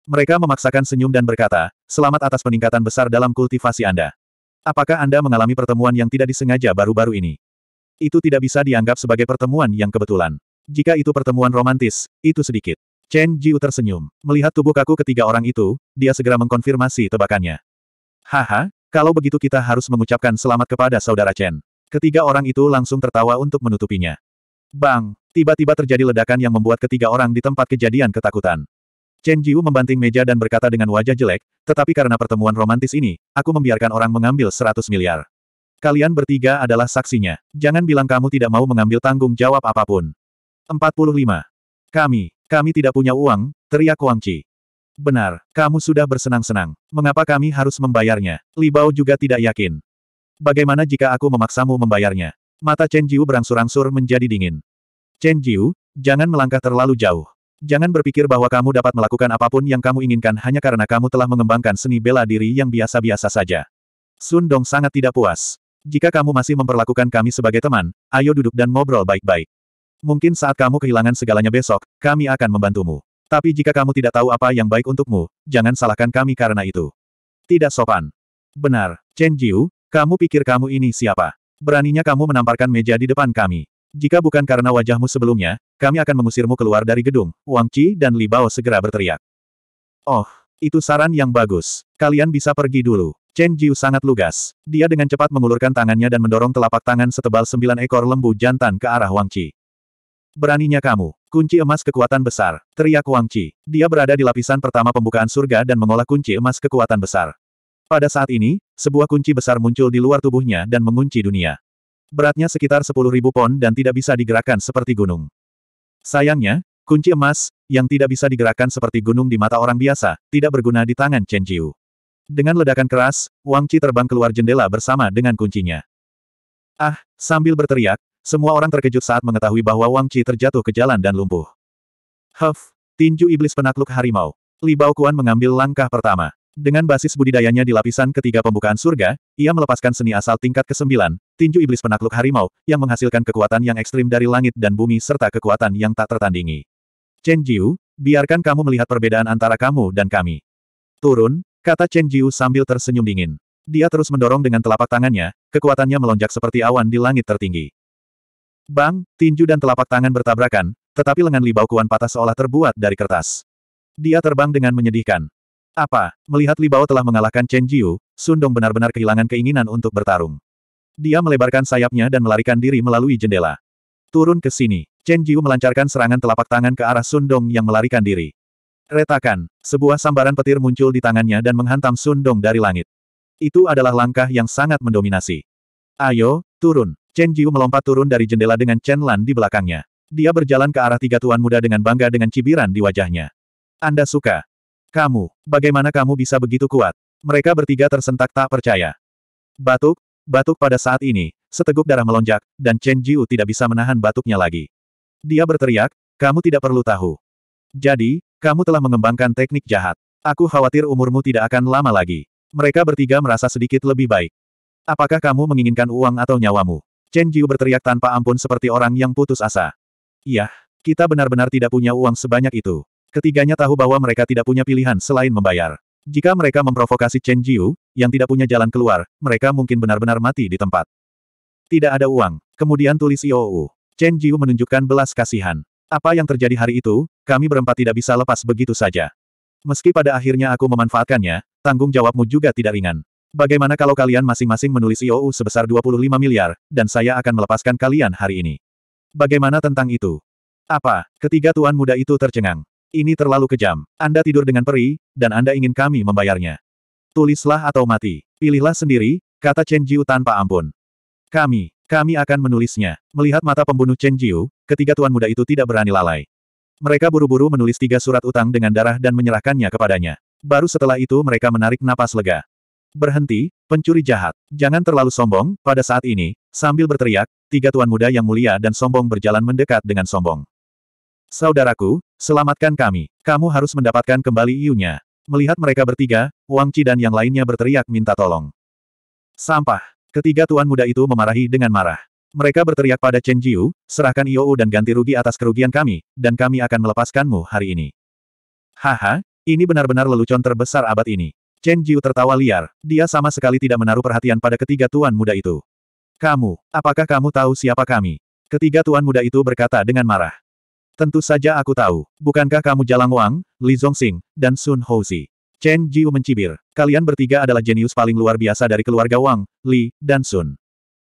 Mereka memaksakan senyum dan berkata, selamat atas peningkatan besar dalam kultivasi Anda. Apakah Anda mengalami pertemuan yang tidak disengaja baru-baru ini? Itu tidak bisa dianggap sebagai pertemuan yang kebetulan. Jika itu pertemuan romantis, itu sedikit. Chen Jiu tersenyum. Melihat tubuh kaku ketiga orang itu, dia segera mengkonfirmasi tebakannya. Haha, kalau begitu kita harus mengucapkan selamat kepada saudara Chen. Ketiga orang itu langsung tertawa untuk menutupinya. Bang! Tiba-tiba terjadi ledakan yang membuat ketiga orang di tempat kejadian ketakutan. Chen Jiu membanting meja dan berkata dengan wajah jelek, tetapi karena pertemuan romantis ini, aku membiarkan orang mengambil 100 miliar. Kalian bertiga adalah saksinya. Jangan bilang kamu tidak mau mengambil tanggung jawab apapun. 45. Kami, kami tidak punya uang, teriak Wang Qi. Benar, kamu sudah bersenang-senang. Mengapa kami harus membayarnya? Li Bao juga tidak yakin. Bagaimana jika aku memaksamu membayarnya? Mata Chen Jiu berangsur-angsur menjadi dingin. Chen Jiu, jangan melangkah terlalu jauh. Jangan berpikir bahwa kamu dapat melakukan apapun yang kamu inginkan hanya karena kamu telah mengembangkan seni bela diri yang biasa-biasa saja. Sun Dong sangat tidak puas. Jika kamu masih memperlakukan kami sebagai teman, ayo duduk dan ngobrol baik-baik. Mungkin saat kamu kehilangan segalanya besok, kami akan membantumu. Tapi jika kamu tidak tahu apa yang baik untukmu, jangan salahkan kami karena itu. Tidak sopan. Benar, Chen Jiu, kamu pikir kamu ini siapa? Beraninya kamu menamparkan meja di depan kami. Jika bukan karena wajahmu sebelumnya, kami akan mengusirmu keluar dari gedung. Wang Qi dan Li Bao segera berteriak. Oh, itu saran yang bagus. Kalian bisa pergi dulu. Chen Jiu sangat lugas. Dia dengan cepat mengulurkan tangannya dan mendorong telapak tangan setebal sembilan ekor lembu jantan ke arah Wang Qi. Beraninya kamu. Kunci emas kekuatan besar. Teriak Wang Qi. Dia berada di lapisan pertama pembukaan surga dan mengolah kunci emas kekuatan besar. Pada saat ini, sebuah kunci besar muncul di luar tubuhnya dan mengunci dunia. Beratnya sekitar 10.000 pon dan tidak bisa digerakkan seperti gunung. Sayangnya, kunci emas, yang tidak bisa digerakkan seperti gunung di mata orang biasa, tidak berguna di tangan Chen Jiu. Dengan ledakan keras, Wang Qi terbang keluar jendela bersama dengan kuncinya. Ah, sambil berteriak, semua orang terkejut saat mengetahui bahwa Wang Qi terjatuh ke jalan dan lumpuh. Huff, tinju iblis penakluk harimau. Li Bao Kuan mengambil langkah pertama. Dengan basis budidayanya di lapisan ketiga pembukaan surga, ia melepaskan seni asal tingkat ke-9, tinju iblis penakluk harimau, yang menghasilkan kekuatan yang ekstrim dari langit dan bumi serta kekuatan yang tak tertandingi. Chen Jiu, biarkan kamu melihat perbedaan antara kamu dan kami. Turun, kata Chen Jiu sambil tersenyum dingin. Dia terus mendorong dengan telapak tangannya, kekuatannya melonjak seperti awan di langit tertinggi. Bang, tinju dan telapak tangan bertabrakan, tetapi lengan Li Bao kuan patah seolah terbuat dari kertas. Dia terbang dengan menyedihkan. Apa, melihat Li Bao telah mengalahkan Chen Jiu, Sundong benar-benar kehilangan keinginan untuk bertarung. Dia melebarkan sayapnya dan melarikan diri melalui jendela. Turun ke sini. Chen Jiu melancarkan serangan telapak tangan ke arah Sundong yang melarikan diri. Retakan, sebuah sambaran petir muncul di tangannya dan menghantam Sundong dari langit. Itu adalah langkah yang sangat mendominasi. Ayo, turun. Chen Jiu melompat turun dari jendela dengan Chen Lan di belakangnya. Dia berjalan ke arah tiga tuan muda dengan bangga dengan cibiran di wajahnya. Anda suka? Kamu, bagaimana kamu bisa begitu kuat? Mereka bertiga tersentak tak percaya. Batuk, batuk pada saat ini, seteguk darah melonjak, dan Chen Jiu tidak bisa menahan batuknya lagi. Dia berteriak, kamu tidak perlu tahu. Jadi, kamu telah mengembangkan teknik jahat. Aku khawatir umurmu tidak akan lama lagi. Mereka bertiga merasa sedikit lebih baik. Apakah kamu menginginkan uang atau nyawamu? Chen Jiu berteriak tanpa ampun seperti orang yang putus asa. Yah, kita benar-benar tidak punya uang sebanyak itu. Ketiganya tahu bahwa mereka tidak punya pilihan selain membayar. Jika mereka memprovokasi Chen Jiu, yang tidak punya jalan keluar, mereka mungkin benar-benar mati di tempat. Tidak ada uang. Kemudian tulis IOU. Chen Jiu menunjukkan belas kasihan. Apa yang terjadi hari itu, kami berempat tidak bisa lepas begitu saja. Meski pada akhirnya aku memanfaatkannya, tanggung jawabmu juga tidak ringan. Bagaimana kalau kalian masing-masing menulis IOU sebesar 25 miliar, dan saya akan melepaskan kalian hari ini? Bagaimana tentang itu? Apa? Ketiga tuan muda itu tercengang. Ini terlalu kejam. Anda tidur dengan peri, dan Anda ingin kami membayarnya. Tulislah atau mati. Pilihlah sendiri, kata Chen Jiu tanpa ampun. Kami, kami akan menulisnya. Melihat mata pembunuh Chen Jiu, ketiga tuan muda itu tidak berani lalai. Mereka buru-buru menulis tiga surat utang dengan darah dan menyerahkannya kepadanya. Baru setelah itu mereka menarik napas lega. Berhenti, pencuri jahat. Jangan terlalu sombong, pada saat ini, sambil berteriak, tiga tuan muda yang mulia dan sombong berjalan mendekat dengan sombong. Saudaraku, selamatkan kami. Kamu harus mendapatkan kembali iunya. Melihat mereka bertiga, Wang Qi dan yang lainnya berteriak minta tolong. Sampah. Ketiga tuan muda itu memarahi dengan marah. Mereka berteriak pada Chen Jiu, serahkan IOU dan ganti rugi atas kerugian kami, dan kami akan melepaskanmu hari ini. Haha, ini benar-benar lelucon terbesar abad ini. Chen Jiu tertawa liar, dia sama sekali tidak menaruh perhatian pada ketiga tuan muda itu. Kamu, apakah kamu tahu siapa kami? Ketiga tuan muda itu berkata dengan marah. Tentu saja aku tahu. Bukankah kamu Jalang Wang, Li Zhongxing, dan Sun Houzi? Chen Jiu mencibir. Kalian bertiga adalah jenius paling luar biasa dari keluarga Wang, Li, dan Sun.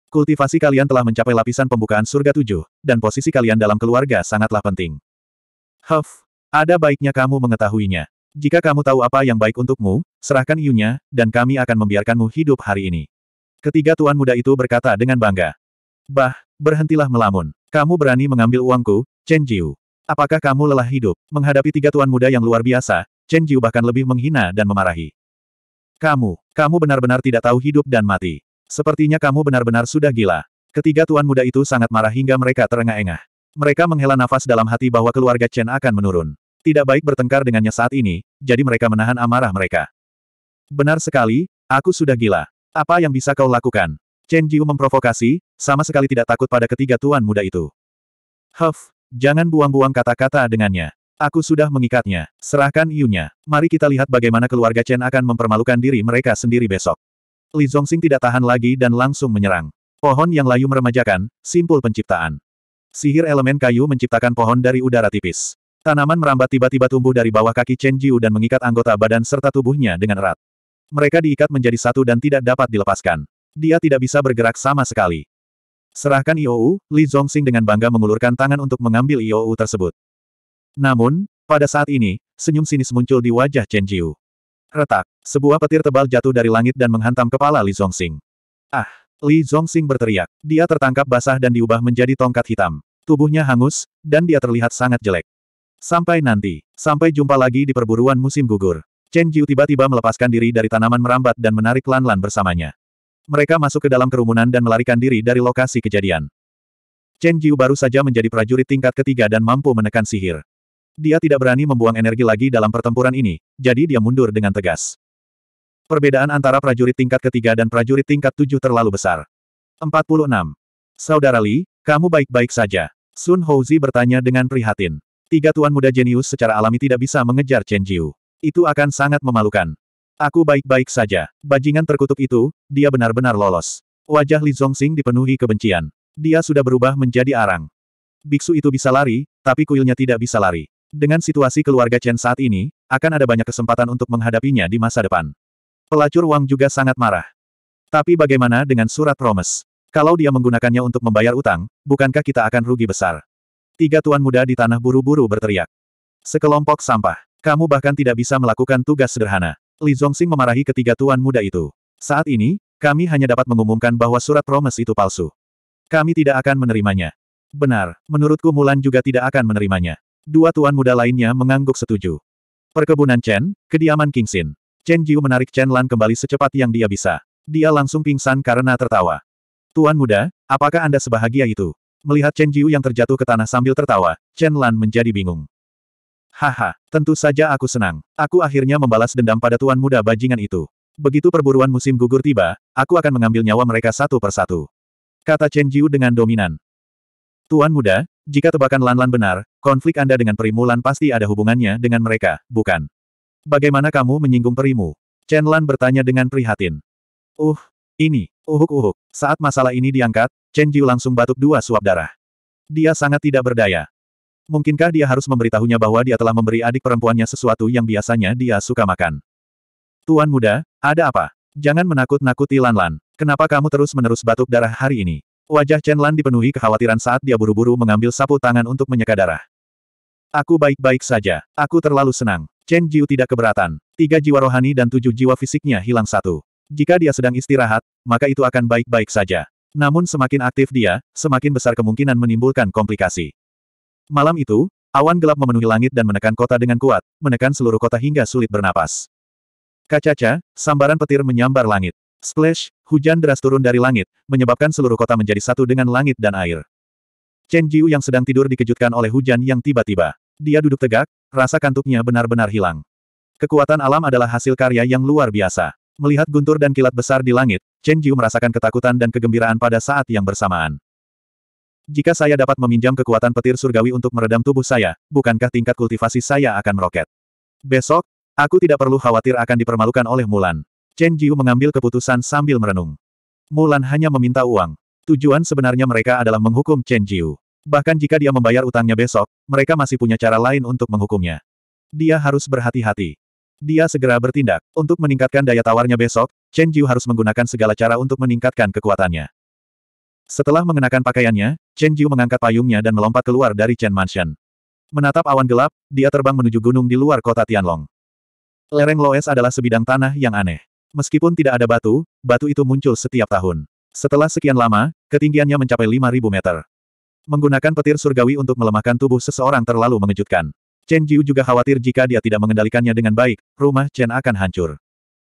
Kultivasi kalian telah mencapai lapisan pembukaan surga tujuh, dan posisi kalian dalam keluarga sangatlah penting. Huff, ada baiknya kamu mengetahuinya. Jika kamu tahu apa yang baik untukmu, serahkan iunya, dan kami akan membiarkanmu hidup hari ini. Ketiga tuan muda itu berkata dengan bangga. Bah, berhentilah melamun. Kamu berani mengambil uangku, Chen Jiu. Apakah kamu lelah hidup? Menghadapi tiga tuan muda yang luar biasa, Chen Jiu bahkan lebih menghina dan memarahi. Kamu, kamu benar-benar tidak tahu hidup dan mati. Sepertinya kamu benar-benar sudah gila. Ketiga tuan muda itu sangat marah hingga mereka terengah-engah. Mereka menghela nafas dalam hati bahwa keluarga Chen akan menurun. Tidak baik bertengkar dengannya saat ini, jadi mereka menahan amarah mereka. Benar sekali, aku sudah gila. Apa yang bisa kau lakukan? Chen Jiu memprovokasi, sama sekali tidak takut pada ketiga tuan muda itu. Huff, jangan buang-buang kata-kata dengannya. Aku sudah mengikatnya. Serahkan Yunya. Mari kita lihat bagaimana keluarga Chen akan mempermalukan diri mereka sendiri besok. Li Zhongxing tidak tahan lagi dan langsung menyerang. Pohon yang layu meremajakan, simpul penciptaan. Sihir elemen kayu menciptakan pohon dari udara tipis. Tanaman merambat tiba-tiba tumbuh dari bawah kaki Chen Jiu dan mengikat anggota badan serta tubuhnya dengan erat. Mereka diikat menjadi satu dan tidak dapat dilepaskan. Dia tidak bisa bergerak sama sekali. Serahkan IOU, Li Zhongxing dengan bangga mengulurkan tangan untuk mengambil IOU tersebut. Namun, pada saat ini, senyum sinis muncul di wajah Chen Jiu. Retak, sebuah petir tebal jatuh dari langit dan menghantam kepala Li Zhongxing. Ah, Li Zhongxing berteriak. Dia tertangkap basah dan diubah menjadi tongkat hitam. Tubuhnya hangus, dan dia terlihat sangat jelek. Sampai nanti. Sampai jumpa lagi di perburuan musim gugur. Chen Jiu tiba-tiba melepaskan diri dari tanaman merambat dan menarik Lan-Lan bersamanya. Mereka masuk ke dalam kerumunan dan melarikan diri dari lokasi kejadian. Chen Jiu baru saja menjadi prajurit tingkat ketiga dan mampu menekan sihir. Dia tidak berani membuang energi lagi dalam pertempuran ini, jadi dia mundur dengan tegas. Perbedaan antara prajurit tingkat ketiga dan prajurit tingkat tujuh terlalu besar. 46. Saudara Li, kamu baik-baik saja. Sun Houzi bertanya dengan prihatin. Tiga tuan muda jenius secara alami tidak bisa mengejar Chen Jiu. Itu akan sangat memalukan. Aku baik-baik saja. Bajingan terkutuk itu, dia benar-benar lolos. Wajah Li Zhongxing dipenuhi kebencian. Dia sudah berubah menjadi arang. Biksu itu bisa lari, tapi kuilnya tidak bisa lari. Dengan situasi keluarga Chen saat ini, akan ada banyak kesempatan untuk menghadapinya di masa depan. Pelacur Wang juga sangat marah. Tapi bagaimana dengan surat promes? Kalau dia menggunakannya untuk membayar utang, bukankah kita akan rugi besar? Tiga tuan muda di tanah buru-buru berteriak. Sekelompok sampah. Kamu bahkan tidak bisa melakukan tugas sederhana. Li Zongxing memarahi ketiga tuan muda itu. Saat ini, kami hanya dapat mengumumkan bahwa surat promes itu palsu. Kami tidak akan menerimanya. Benar, menurutku Mulan juga tidak akan menerimanya. Dua tuan muda lainnya mengangguk setuju. Perkebunan Chen, kediaman King Xin. Chen Jiu menarik Chen Lan kembali secepat yang dia bisa. Dia langsung pingsan karena tertawa. Tuan muda, apakah Anda sebahagia itu? Melihat Chen Jiu yang terjatuh ke tanah sambil tertawa, Chen Lan menjadi bingung. Haha, tentu saja aku senang. Aku akhirnya membalas dendam pada tuan muda bajingan itu. Begitu perburuan musim gugur tiba, aku akan mengambil nyawa mereka satu persatu. Kata Chen Jiu dengan dominan. Tuan muda, jika tebakan Lan Lan benar, konflik Anda dengan perimu Lan pasti ada hubungannya dengan mereka, bukan? Bagaimana kamu menyinggung perimu? Chen Lan bertanya dengan prihatin. Uh, ini, uhuk-uhuk, saat masalah ini diangkat, Chen Jiu langsung batuk dua suap darah. Dia sangat tidak berdaya. Mungkinkah dia harus memberitahunya bahwa dia telah memberi adik perempuannya sesuatu yang biasanya dia suka makan? Tuan muda, ada apa? Jangan menakut-nakuti Lan Lan. Kenapa kamu terus-menerus batuk darah hari ini? Wajah Chen Lan dipenuhi kekhawatiran saat dia buru-buru mengambil sapu tangan untuk menyeka darah. Aku baik-baik saja. Aku terlalu senang. Chen Jiu tidak keberatan. Tiga jiwa rohani dan tujuh jiwa fisiknya hilang satu. Jika dia sedang istirahat, maka itu akan baik-baik saja. Namun semakin aktif dia, semakin besar kemungkinan menimbulkan komplikasi. Malam itu, awan gelap memenuhi langit dan menekan kota dengan kuat, menekan seluruh kota hingga sulit bernapas. Kacaca, sambaran petir menyambar langit. Splash, hujan deras turun dari langit, menyebabkan seluruh kota menjadi satu dengan langit dan air. Chen Jiu yang sedang tidur dikejutkan oleh hujan yang tiba-tiba. Dia duduk tegak, rasa kantuknya benar-benar hilang. Kekuatan alam adalah hasil karya yang luar biasa. Melihat guntur dan kilat besar di langit, Chen Jiu merasakan ketakutan dan kegembiraan pada saat yang bersamaan. Jika saya dapat meminjam kekuatan petir surgawi untuk meredam tubuh saya, bukankah tingkat kultivasi saya akan meroket? Besok, aku tidak perlu khawatir akan dipermalukan oleh Mulan. Chen Jiu mengambil keputusan sambil merenung. Mulan hanya meminta uang. Tujuan sebenarnya mereka adalah menghukum Chen Jiu. Bahkan jika dia membayar utangnya besok, mereka masih punya cara lain untuk menghukumnya. Dia harus berhati-hati. Dia segera bertindak. Untuk meningkatkan daya tawarnya besok, Chen Jiu harus menggunakan segala cara untuk meningkatkan kekuatannya. Setelah mengenakan pakaiannya, Chen Jiu mengangkat payungnya dan melompat keluar dari Chen Mansion. Menatap awan gelap, dia terbang menuju gunung di luar kota Tianlong. Lereng Loes adalah sebidang tanah yang aneh. Meskipun tidak ada batu, batu itu muncul setiap tahun. Setelah sekian lama, ketinggiannya mencapai 5.000 meter. Menggunakan petir surgawi untuk melemahkan tubuh seseorang terlalu mengejutkan. Chen Jiu juga khawatir jika dia tidak mengendalikannya dengan baik, rumah Chen akan hancur.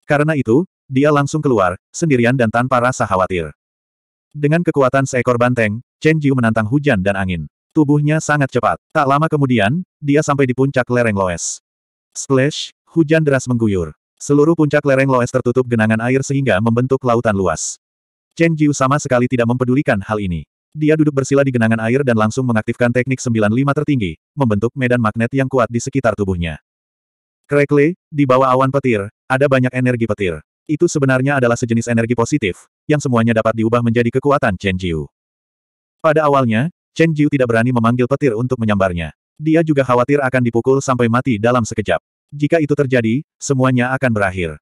Karena itu, dia langsung keluar, sendirian dan tanpa rasa khawatir. Dengan kekuatan seekor banteng, Chen Jiu menantang hujan dan angin. Tubuhnya sangat cepat. Tak lama kemudian, dia sampai di puncak lereng Loes. Splash, hujan deras mengguyur. Seluruh puncak lereng Loes tertutup genangan air sehingga membentuk lautan luas. Chen Jiu sama sekali tidak mempedulikan hal ini. Dia duduk bersila di genangan air dan langsung mengaktifkan teknik 95 tertinggi, membentuk medan magnet yang kuat di sekitar tubuhnya. Kekle, di bawah awan petir, ada banyak energi petir. Itu sebenarnya adalah sejenis energi positif, yang semuanya dapat diubah menjadi kekuatan Chen Jiu. Pada awalnya, Chen Jiu tidak berani memanggil petir untuk menyambarnya. Dia juga khawatir akan dipukul sampai mati dalam sekejap. Jika itu terjadi, semuanya akan berakhir.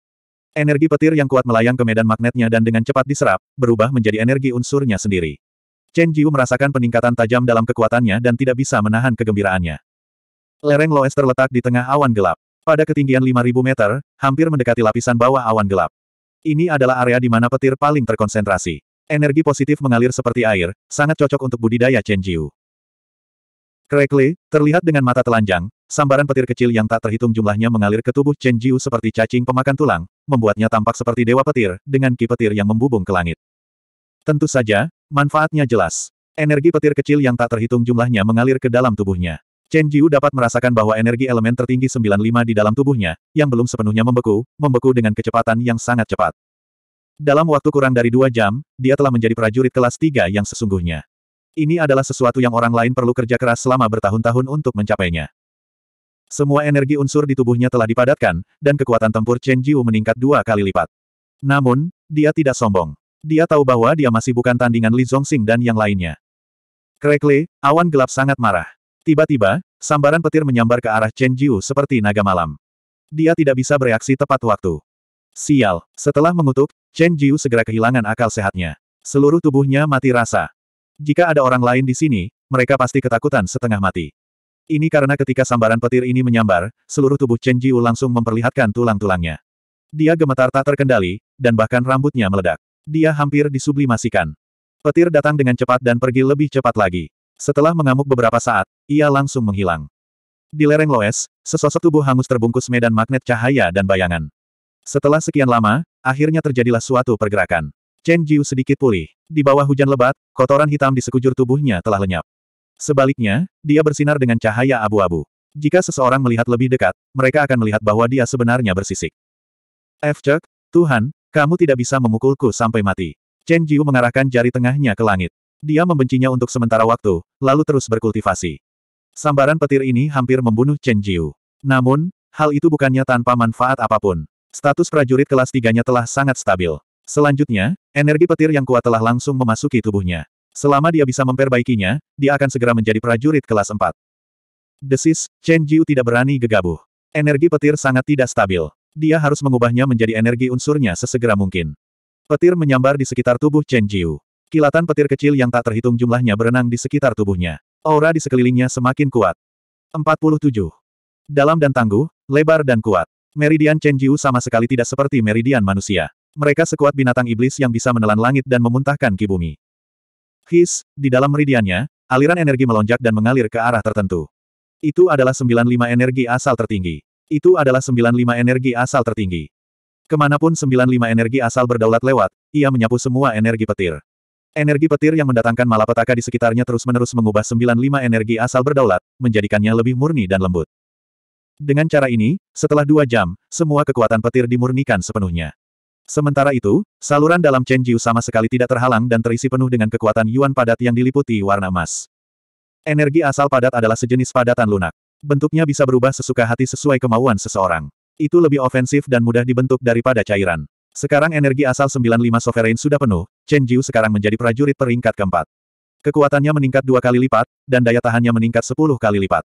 Energi petir yang kuat melayang ke medan magnetnya dan dengan cepat diserap, berubah menjadi energi unsurnya sendiri. Chen Jiu merasakan peningkatan tajam dalam kekuatannya dan tidak bisa menahan kegembiraannya. Lereng Loes terletak di tengah awan gelap. Pada ketinggian 5.000 meter, hampir mendekati lapisan bawah awan gelap. Ini adalah area di mana petir paling terkonsentrasi. Energi positif mengalir seperti air, sangat cocok untuk budidaya Chen Jiu. Crackly, terlihat dengan mata telanjang, sambaran petir kecil yang tak terhitung jumlahnya mengalir ke tubuh Chen Jiu seperti cacing pemakan tulang, membuatnya tampak seperti dewa petir, dengan ki petir yang membubung ke langit. Tentu saja, Manfaatnya jelas. Energi petir kecil yang tak terhitung jumlahnya mengalir ke dalam tubuhnya. Chen Jiu dapat merasakan bahwa energi elemen tertinggi 95 di dalam tubuhnya, yang belum sepenuhnya membeku, membeku dengan kecepatan yang sangat cepat. Dalam waktu kurang dari dua jam, dia telah menjadi prajurit kelas 3 yang sesungguhnya. Ini adalah sesuatu yang orang lain perlu kerja keras selama bertahun-tahun untuk mencapainya. Semua energi unsur di tubuhnya telah dipadatkan, dan kekuatan tempur Chen Jiu meningkat dua kali lipat. Namun, dia tidak sombong. Dia tahu bahwa dia masih bukan tandingan Li Zhongxing dan yang lainnya. Krekle, awan gelap sangat marah. Tiba-tiba, sambaran petir menyambar ke arah Chen Jiu seperti naga malam. Dia tidak bisa bereaksi tepat waktu. Sial, setelah mengutuk, Chen Jiu segera kehilangan akal sehatnya. Seluruh tubuhnya mati rasa. Jika ada orang lain di sini, mereka pasti ketakutan setengah mati. Ini karena ketika sambaran petir ini menyambar, seluruh tubuh Chen Jiu langsung memperlihatkan tulang-tulangnya. Dia gemetar tak terkendali, dan bahkan rambutnya meledak dia hampir disublimasikan. Petir datang dengan cepat dan pergi lebih cepat lagi. Setelah mengamuk beberapa saat, ia langsung menghilang. Di lereng Loes, sesosok tubuh hangus terbungkus medan magnet cahaya dan bayangan. Setelah sekian lama, akhirnya terjadilah suatu pergerakan. Chen Jiu sedikit pulih. Di bawah hujan lebat, kotoran hitam di sekujur tubuhnya telah lenyap. Sebaliknya, dia bersinar dengan cahaya abu-abu. Jika seseorang melihat lebih dekat, mereka akan melihat bahwa dia sebenarnya bersisik. F. Cek, Tuhan, kamu tidak bisa memukulku sampai mati. Chen Jiu mengarahkan jari tengahnya ke langit. Dia membencinya untuk sementara waktu, lalu terus berkultivasi. Sambaran petir ini hampir membunuh Chen Jiu. Namun, hal itu bukannya tanpa manfaat apapun. Status prajurit kelas tiganya telah sangat stabil. Selanjutnya, energi petir yang kuat telah langsung memasuki tubuhnya. Selama dia bisa memperbaikinya, dia akan segera menjadi prajurit kelas empat. Desis, Chen Jiu tidak berani gegabah. Energi petir sangat tidak stabil dia harus mengubahnya menjadi energi unsurnya sesegera mungkin. Petir menyambar di sekitar tubuh Chen Jiu. Kilatan petir kecil yang tak terhitung jumlahnya berenang di sekitar tubuhnya. Aura di sekelilingnya semakin kuat. 47. Dalam dan tangguh, lebar dan kuat. Meridian Chen Jiu sama sekali tidak seperti meridian manusia. Mereka sekuat binatang iblis yang bisa menelan langit dan memuntahkan kibumi. His, di dalam meridiannya, aliran energi melonjak dan mengalir ke arah tertentu. Itu adalah 95 energi asal tertinggi. Itu adalah 95 energi asal tertinggi. Kemanapun 95 energi asal berdaulat lewat, ia menyapu semua energi petir. Energi petir yang mendatangkan malapetaka di sekitarnya terus-menerus mengubah 95 energi asal berdaulat, menjadikannya lebih murni dan lembut. Dengan cara ini, setelah dua jam, semua kekuatan petir dimurnikan sepenuhnya. Sementara itu, saluran dalam Chen Jiu sama sekali tidak terhalang dan terisi penuh dengan kekuatan Yuan padat yang diliputi warna emas. Energi asal padat adalah sejenis padatan lunak. Bentuknya bisa berubah sesuka hati sesuai kemauan seseorang. Itu lebih ofensif dan mudah dibentuk daripada cairan. Sekarang energi asal 95 Sovereign sudah penuh, Chen Jiu sekarang menjadi prajurit peringkat keempat. Kekuatannya meningkat dua kali lipat, dan daya tahannya meningkat sepuluh kali lipat.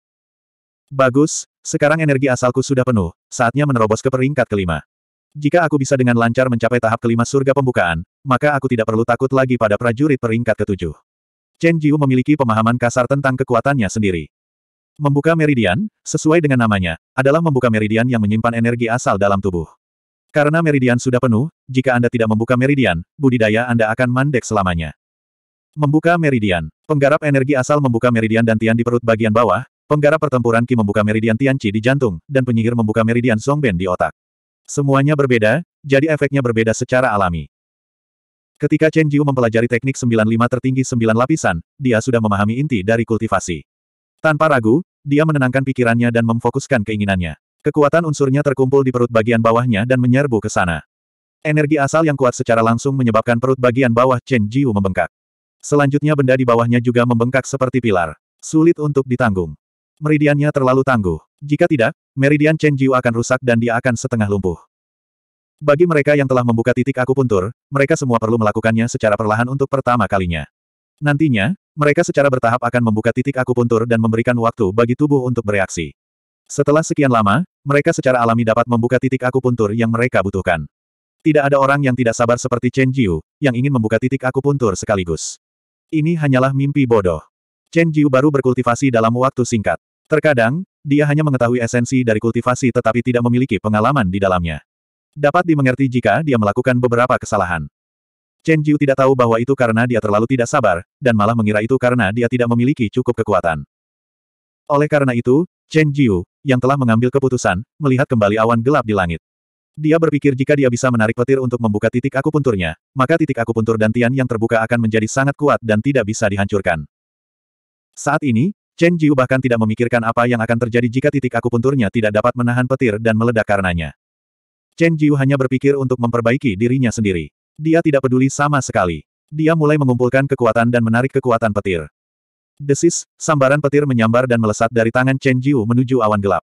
Bagus, sekarang energi asalku sudah penuh, saatnya menerobos ke peringkat kelima. Jika aku bisa dengan lancar mencapai tahap kelima surga pembukaan, maka aku tidak perlu takut lagi pada prajurit peringkat ketujuh. Chen Jiu memiliki pemahaman kasar tentang kekuatannya sendiri. Membuka meridian, sesuai dengan namanya, adalah membuka meridian yang menyimpan energi asal dalam tubuh. Karena meridian sudah penuh, jika Anda tidak membuka meridian, budidaya Anda akan mandek selamanya. Membuka meridian. Penggarap energi asal membuka meridian dan tian di perut bagian bawah, penggarap pertempuran Ki membuka meridian tianci di jantung, dan penyihir membuka meridian songben di otak. Semuanya berbeda, jadi efeknya berbeda secara alami. Ketika Chen Jiu mempelajari teknik 95 tertinggi 9 lapisan, dia sudah memahami inti dari kultivasi. Tanpa ragu, dia menenangkan pikirannya dan memfokuskan keinginannya. Kekuatan unsurnya terkumpul di perut bagian bawahnya dan menyerbu ke sana. Energi asal yang kuat secara langsung menyebabkan perut bagian bawah Chen Jiu membengkak. Selanjutnya benda di bawahnya juga membengkak seperti pilar. Sulit untuk ditanggung. Meridiannya terlalu tangguh. Jika tidak, meridian Chen Jiu akan rusak dan dia akan setengah lumpuh. Bagi mereka yang telah membuka titik akupuntur, mereka semua perlu melakukannya secara perlahan untuk pertama kalinya. Nantinya, mereka secara bertahap akan membuka titik akupuntur dan memberikan waktu bagi tubuh untuk bereaksi. Setelah sekian lama, mereka secara alami dapat membuka titik akupuntur yang mereka butuhkan. Tidak ada orang yang tidak sabar seperti Chen Jiu, yang ingin membuka titik akupuntur sekaligus. Ini hanyalah mimpi bodoh. Chen Jiu baru berkultivasi dalam waktu singkat. Terkadang, dia hanya mengetahui esensi dari kultivasi tetapi tidak memiliki pengalaman di dalamnya. Dapat dimengerti jika dia melakukan beberapa kesalahan. Chen Jiu tidak tahu bahwa itu karena dia terlalu tidak sabar, dan malah mengira itu karena dia tidak memiliki cukup kekuatan. Oleh karena itu, Chen Jiu, yang telah mengambil keputusan, melihat kembali awan gelap di langit. Dia berpikir jika dia bisa menarik petir untuk membuka titik akupunturnya, maka titik akupuntur dan tian yang terbuka akan menjadi sangat kuat dan tidak bisa dihancurkan. Saat ini, Chen Jiu bahkan tidak memikirkan apa yang akan terjadi jika titik akupunturnya tidak dapat menahan petir dan meledak karenanya. Chen Jiu hanya berpikir untuk memperbaiki dirinya sendiri. Dia tidak peduli sama sekali. Dia mulai mengumpulkan kekuatan dan menarik kekuatan petir. Desis, sambaran petir menyambar dan melesat dari tangan Chen Jiu menuju awan gelap.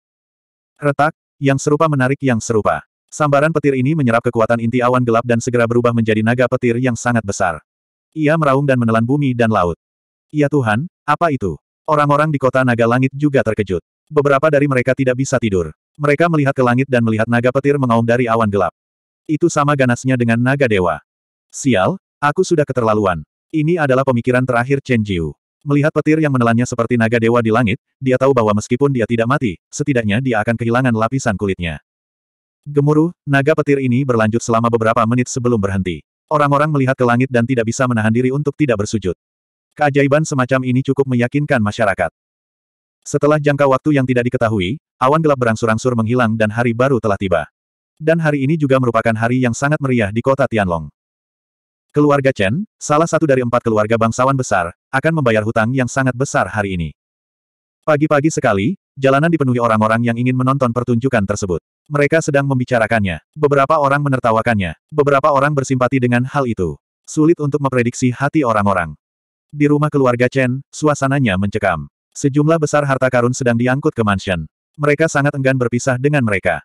Retak, yang serupa menarik yang serupa. Sambaran petir ini menyerap kekuatan inti awan gelap dan segera berubah menjadi naga petir yang sangat besar. Ia meraung dan menelan bumi dan laut. Ya Tuhan, apa itu? Orang-orang di kota naga langit juga terkejut. Beberapa dari mereka tidak bisa tidur. Mereka melihat ke langit dan melihat naga petir mengaum dari awan gelap. Itu sama ganasnya dengan naga dewa. Sial, aku sudah keterlaluan. Ini adalah pemikiran terakhir Chen Jiu. Melihat petir yang menelannya seperti naga dewa di langit, dia tahu bahwa meskipun dia tidak mati, setidaknya dia akan kehilangan lapisan kulitnya. Gemuruh, naga petir ini berlanjut selama beberapa menit sebelum berhenti. Orang-orang melihat ke langit dan tidak bisa menahan diri untuk tidak bersujud. Keajaiban semacam ini cukup meyakinkan masyarakat. Setelah jangka waktu yang tidak diketahui, awan gelap berangsur-angsur menghilang dan hari baru telah tiba. Dan hari ini juga merupakan hari yang sangat meriah di kota Tianlong. Keluarga Chen, salah satu dari empat keluarga bangsawan besar, akan membayar hutang yang sangat besar hari ini. Pagi-pagi sekali, jalanan dipenuhi orang-orang yang ingin menonton pertunjukan tersebut. Mereka sedang membicarakannya. Beberapa orang menertawakannya. Beberapa orang bersimpati dengan hal itu. Sulit untuk memprediksi hati orang-orang. Di rumah keluarga Chen, suasananya mencekam. Sejumlah besar harta karun sedang diangkut ke mansion. Mereka sangat enggan berpisah dengan mereka.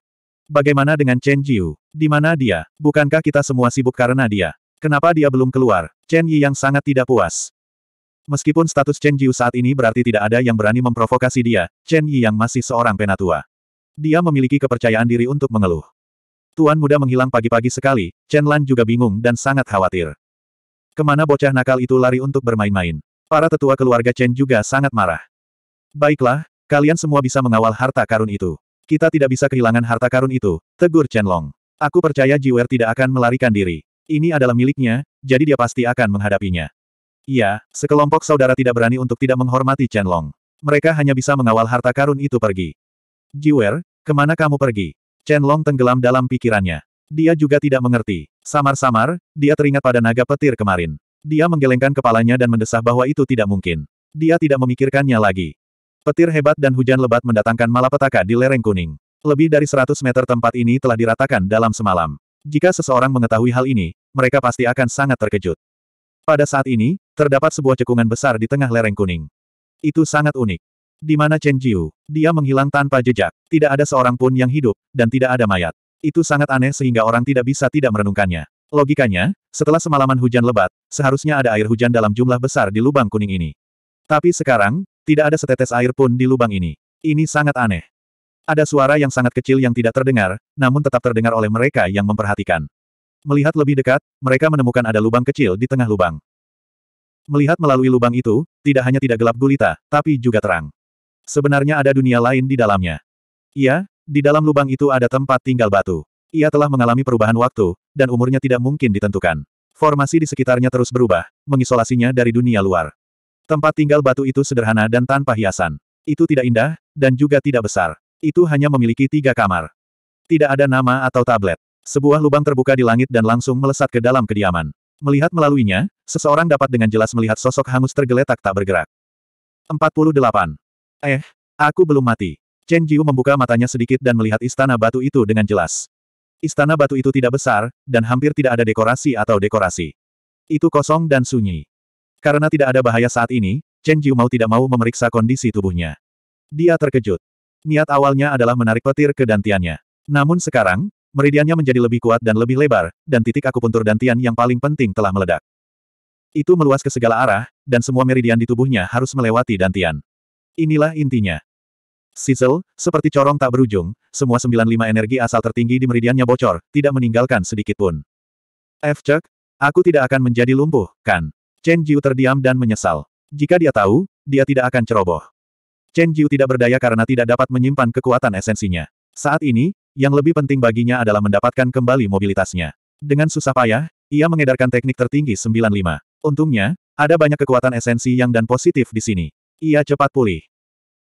Bagaimana dengan Chen Jiu? Di mana dia? Bukankah kita semua sibuk karena dia? Kenapa dia belum keluar? Chen Yi yang sangat tidak puas. Meskipun status Chen Jiu saat ini berarti tidak ada yang berani memprovokasi dia, Chen Yi yang masih seorang penatua. Dia memiliki kepercayaan diri untuk mengeluh. Tuan muda menghilang pagi-pagi sekali, Chen Lan juga bingung dan sangat khawatir. Kemana bocah nakal itu lari untuk bermain-main? Para tetua keluarga Chen juga sangat marah. Baiklah, kalian semua bisa mengawal harta karun itu. Kita tidak bisa kehilangan harta karun itu, tegur Chen Long. Aku percaya Jiwer tidak akan melarikan diri. Ini adalah miliknya, jadi dia pasti akan menghadapinya. Iya, sekelompok saudara tidak berani untuk tidak menghormati Chen Long. Mereka hanya bisa mengawal harta karun itu pergi. Jiwer, kemana kamu pergi? Chen Long tenggelam dalam pikirannya. Dia juga tidak mengerti. Samar-samar, dia teringat pada naga petir kemarin. Dia menggelengkan kepalanya dan mendesah bahwa itu tidak mungkin. Dia tidak memikirkannya lagi. Petir hebat dan hujan lebat mendatangkan malapetaka di lereng kuning. Lebih dari 100 meter tempat ini telah diratakan dalam semalam. Jika seseorang mengetahui hal ini, mereka pasti akan sangat terkejut. Pada saat ini, terdapat sebuah cekungan besar di tengah lereng kuning. Itu sangat unik. Di mana Chen Jiu, dia menghilang tanpa jejak, tidak ada seorang pun yang hidup, dan tidak ada mayat. Itu sangat aneh sehingga orang tidak bisa tidak merenungkannya. Logikanya, setelah semalaman hujan lebat, seharusnya ada air hujan dalam jumlah besar di lubang kuning ini. Tapi sekarang, tidak ada setetes air pun di lubang ini. Ini sangat aneh. Ada suara yang sangat kecil yang tidak terdengar, namun tetap terdengar oleh mereka yang memperhatikan. Melihat lebih dekat, mereka menemukan ada lubang kecil di tengah lubang. Melihat melalui lubang itu, tidak hanya tidak gelap gulita, tapi juga terang. Sebenarnya ada dunia lain di dalamnya. Iya, di dalam lubang itu ada tempat tinggal batu. Ia telah mengalami perubahan waktu, dan umurnya tidak mungkin ditentukan. Formasi di sekitarnya terus berubah, mengisolasinya dari dunia luar. Tempat tinggal batu itu sederhana dan tanpa hiasan. Itu tidak indah, dan juga tidak besar. Itu hanya memiliki tiga kamar. Tidak ada nama atau tablet. Sebuah lubang terbuka di langit dan langsung melesat ke dalam kediaman. Melihat melaluinya, seseorang dapat dengan jelas melihat sosok hangus tergeletak tak bergerak. 48. Eh, aku belum mati. Chen Jiu membuka matanya sedikit dan melihat istana batu itu dengan jelas. Istana batu itu tidak besar, dan hampir tidak ada dekorasi atau dekorasi. Itu kosong dan sunyi. Karena tidak ada bahaya saat ini, Chen Jiu mau tidak mau memeriksa kondisi tubuhnya. Dia terkejut. Niat awalnya adalah menarik petir ke dantiannya. Namun sekarang, meridiannya menjadi lebih kuat dan lebih lebar, dan titik akupuntur dantian yang paling penting telah meledak. Itu meluas ke segala arah, dan semua meridian di tubuhnya harus melewati dantian. Inilah intinya. Sizzle, seperti corong tak berujung, semua 95 energi asal tertinggi di meridiannya bocor, tidak meninggalkan sedikit pun. F. Chuck, aku tidak akan menjadi lumpuh, kan? Chen Jiu terdiam dan menyesal. Jika dia tahu, dia tidak akan ceroboh. Chen Jiu tidak berdaya karena tidak dapat menyimpan kekuatan esensinya. Saat ini, yang lebih penting baginya adalah mendapatkan kembali mobilitasnya. Dengan susah payah, ia mengedarkan teknik tertinggi 95. Untungnya, ada banyak kekuatan esensi yang dan positif di sini. Ia cepat pulih.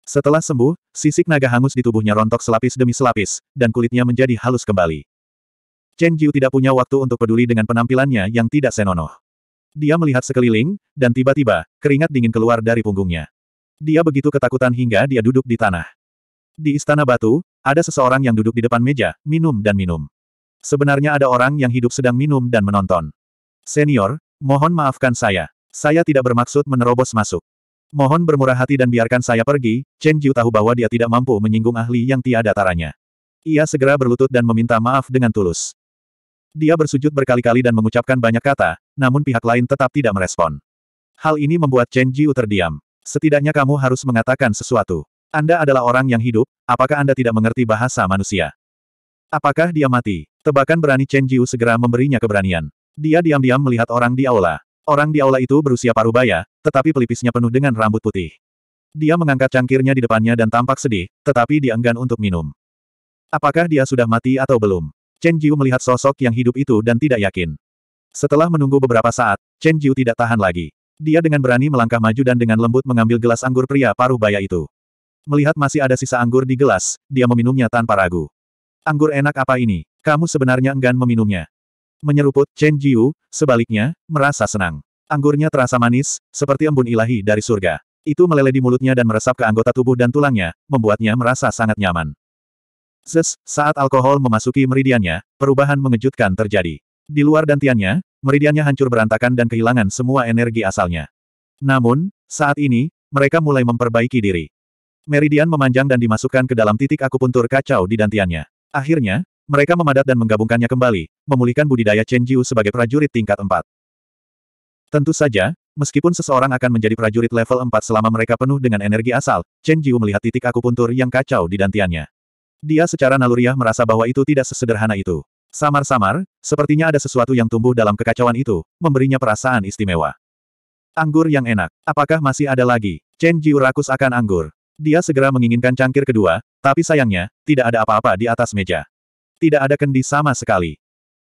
Setelah sembuh, sisik naga hangus di tubuhnya rontok selapis demi selapis, dan kulitnya menjadi halus kembali. Chen Jiu tidak punya waktu untuk peduli dengan penampilannya yang tidak senonoh. Dia melihat sekeliling, dan tiba-tiba, keringat dingin keluar dari punggungnya. Dia begitu ketakutan hingga dia duduk di tanah. Di istana batu, ada seseorang yang duduk di depan meja, minum dan minum. Sebenarnya ada orang yang hidup sedang minum dan menonton. Senior, mohon maafkan saya. Saya tidak bermaksud menerobos masuk. Mohon bermurah hati dan biarkan saya pergi, Chen Jiu tahu bahwa dia tidak mampu menyinggung ahli yang tiada taranya. Ia segera berlutut dan meminta maaf dengan tulus. Dia bersujud berkali-kali dan mengucapkan banyak kata, namun pihak lain tetap tidak merespon. Hal ini membuat Chen Jiu terdiam. Setidaknya kamu harus mengatakan sesuatu. Anda adalah orang yang hidup, apakah Anda tidak mengerti bahasa manusia? Apakah dia mati? Tebakan berani Chen Jiu segera memberinya keberanian. Dia diam-diam melihat orang di aula. Orang di aula itu berusia parubaya, tetapi pelipisnya penuh dengan rambut putih. Dia mengangkat cangkirnya di depannya dan tampak sedih, tetapi dia enggan untuk minum. Apakah dia sudah mati atau belum? Chen Jiu melihat sosok yang hidup itu dan tidak yakin. Setelah menunggu beberapa saat, Chen Jiu tidak tahan lagi. Dia dengan berani melangkah maju dan dengan lembut mengambil gelas anggur pria paruh baya itu. Melihat masih ada sisa anggur di gelas, dia meminumnya tanpa ragu. Anggur enak apa ini? Kamu sebenarnya enggan meminumnya. Menyeruput, Chen Jiu, sebaliknya, merasa senang. Anggurnya terasa manis, seperti embun ilahi dari surga. Itu meleleh di mulutnya dan meresap ke anggota tubuh dan tulangnya, membuatnya merasa sangat nyaman. Ses, saat alkohol memasuki meridiannya, perubahan mengejutkan terjadi. Di luar dantiannya, meridiannya hancur berantakan dan kehilangan semua energi asalnya. Namun, saat ini, mereka mulai memperbaiki diri. Meridian memanjang dan dimasukkan ke dalam titik akupuntur kacau di dantiannya. Akhirnya, mereka memadat dan menggabungkannya kembali, memulihkan budidaya Chen Jiu sebagai prajurit tingkat 4. Tentu saja, meskipun seseorang akan menjadi prajurit level 4 selama mereka penuh dengan energi asal, Chen Jiu melihat titik akupuntur yang kacau di dantiannya. Dia secara naluriah merasa bahwa itu tidak sesederhana itu. Samar-samar, sepertinya ada sesuatu yang tumbuh dalam kekacauan itu, memberinya perasaan istimewa. Anggur yang enak. Apakah masih ada lagi? Chen Jiu rakus akan anggur. Dia segera menginginkan cangkir kedua, tapi sayangnya, tidak ada apa-apa di atas meja. Tidak ada kendi sama sekali.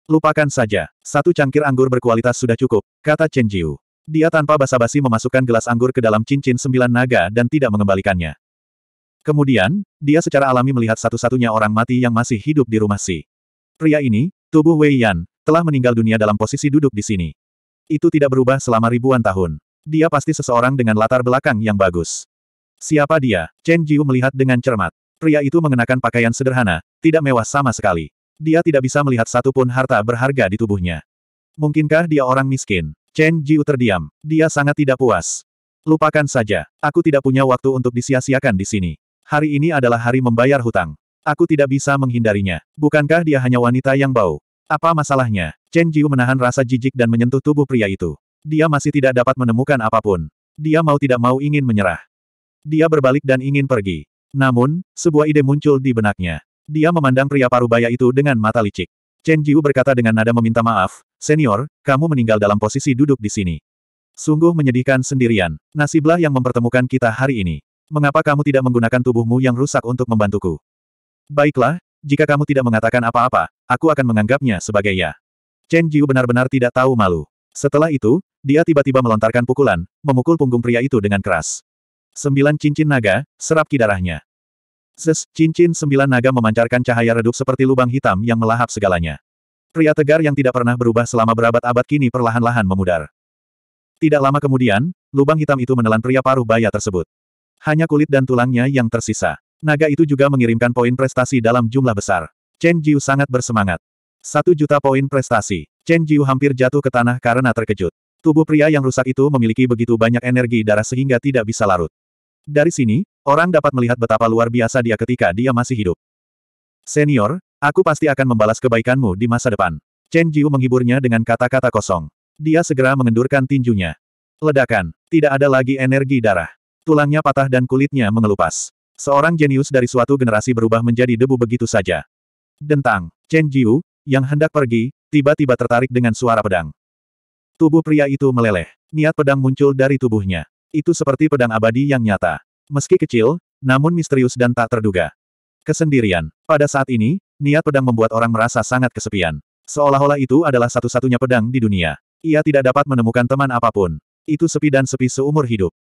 Lupakan saja, satu cangkir anggur berkualitas sudah cukup, kata Chen Jiu. Dia tanpa basa-basi memasukkan gelas anggur ke dalam cincin sembilan naga dan tidak mengembalikannya. Kemudian, dia secara alami melihat satu-satunya orang mati yang masih hidup di rumah Si. Pria ini, tubuh Wei Yan, telah meninggal dunia dalam posisi duduk di sini. Itu tidak berubah selama ribuan tahun. Dia pasti seseorang dengan latar belakang yang bagus. Siapa dia? Chen Jiu melihat dengan cermat. Pria itu mengenakan pakaian sederhana, tidak mewah sama sekali. Dia tidak bisa melihat satu pun harta berharga di tubuhnya. Mungkinkah dia orang miskin? Chen Jiu terdiam. Dia sangat tidak puas. Lupakan saja. Aku tidak punya waktu untuk disia-siakan di sini. Hari ini adalah hari membayar hutang. Aku tidak bisa menghindarinya. Bukankah dia hanya wanita yang bau? Apa masalahnya? Chen Jiu menahan rasa jijik dan menyentuh tubuh pria itu. Dia masih tidak dapat menemukan apapun. Dia mau tidak mau ingin menyerah. Dia berbalik dan ingin pergi. Namun, sebuah ide muncul di benaknya. Dia memandang pria parubaya itu dengan mata licik. Chen Jiu berkata dengan nada meminta maaf, Senior, kamu meninggal dalam posisi duduk di sini. Sungguh menyedihkan sendirian. Nasiblah yang mempertemukan kita hari ini. Mengapa kamu tidak menggunakan tubuhmu yang rusak untuk membantuku? Baiklah, jika kamu tidak mengatakan apa-apa, aku akan menganggapnya sebagai ya. Chen Jiu benar-benar tidak tahu malu. Setelah itu, dia tiba-tiba melontarkan pukulan, memukul punggung pria itu dengan keras. Sembilan cincin naga, serap ki darahnya. Zes, cincin sembilan naga memancarkan cahaya redup seperti lubang hitam yang melahap segalanya. Pria tegar yang tidak pernah berubah selama berabad-abad kini perlahan-lahan memudar. Tidak lama kemudian, lubang hitam itu menelan pria paruh baya tersebut. Hanya kulit dan tulangnya yang tersisa. Naga itu juga mengirimkan poin prestasi dalam jumlah besar. Chen Jiu sangat bersemangat. Satu juta poin prestasi. Chen Jiu hampir jatuh ke tanah karena terkejut. Tubuh pria yang rusak itu memiliki begitu banyak energi darah sehingga tidak bisa larut. Dari sini, orang dapat melihat betapa luar biasa dia ketika dia masih hidup. Senior, aku pasti akan membalas kebaikanmu di masa depan. Chen Jiu menghiburnya dengan kata-kata kosong. Dia segera mengendurkan tinjunya. Ledakan, tidak ada lagi energi darah. Tulangnya patah dan kulitnya mengelupas. Seorang jenius dari suatu generasi berubah menjadi debu begitu saja. Dentang, Chen Jiu, yang hendak pergi, tiba-tiba tertarik dengan suara pedang. Tubuh pria itu meleleh. Niat pedang muncul dari tubuhnya. Itu seperti pedang abadi yang nyata. Meski kecil, namun misterius dan tak terduga. Kesendirian. Pada saat ini, niat pedang membuat orang merasa sangat kesepian. Seolah-olah itu adalah satu-satunya pedang di dunia. Ia tidak dapat menemukan teman apapun. Itu sepi dan sepi seumur hidup.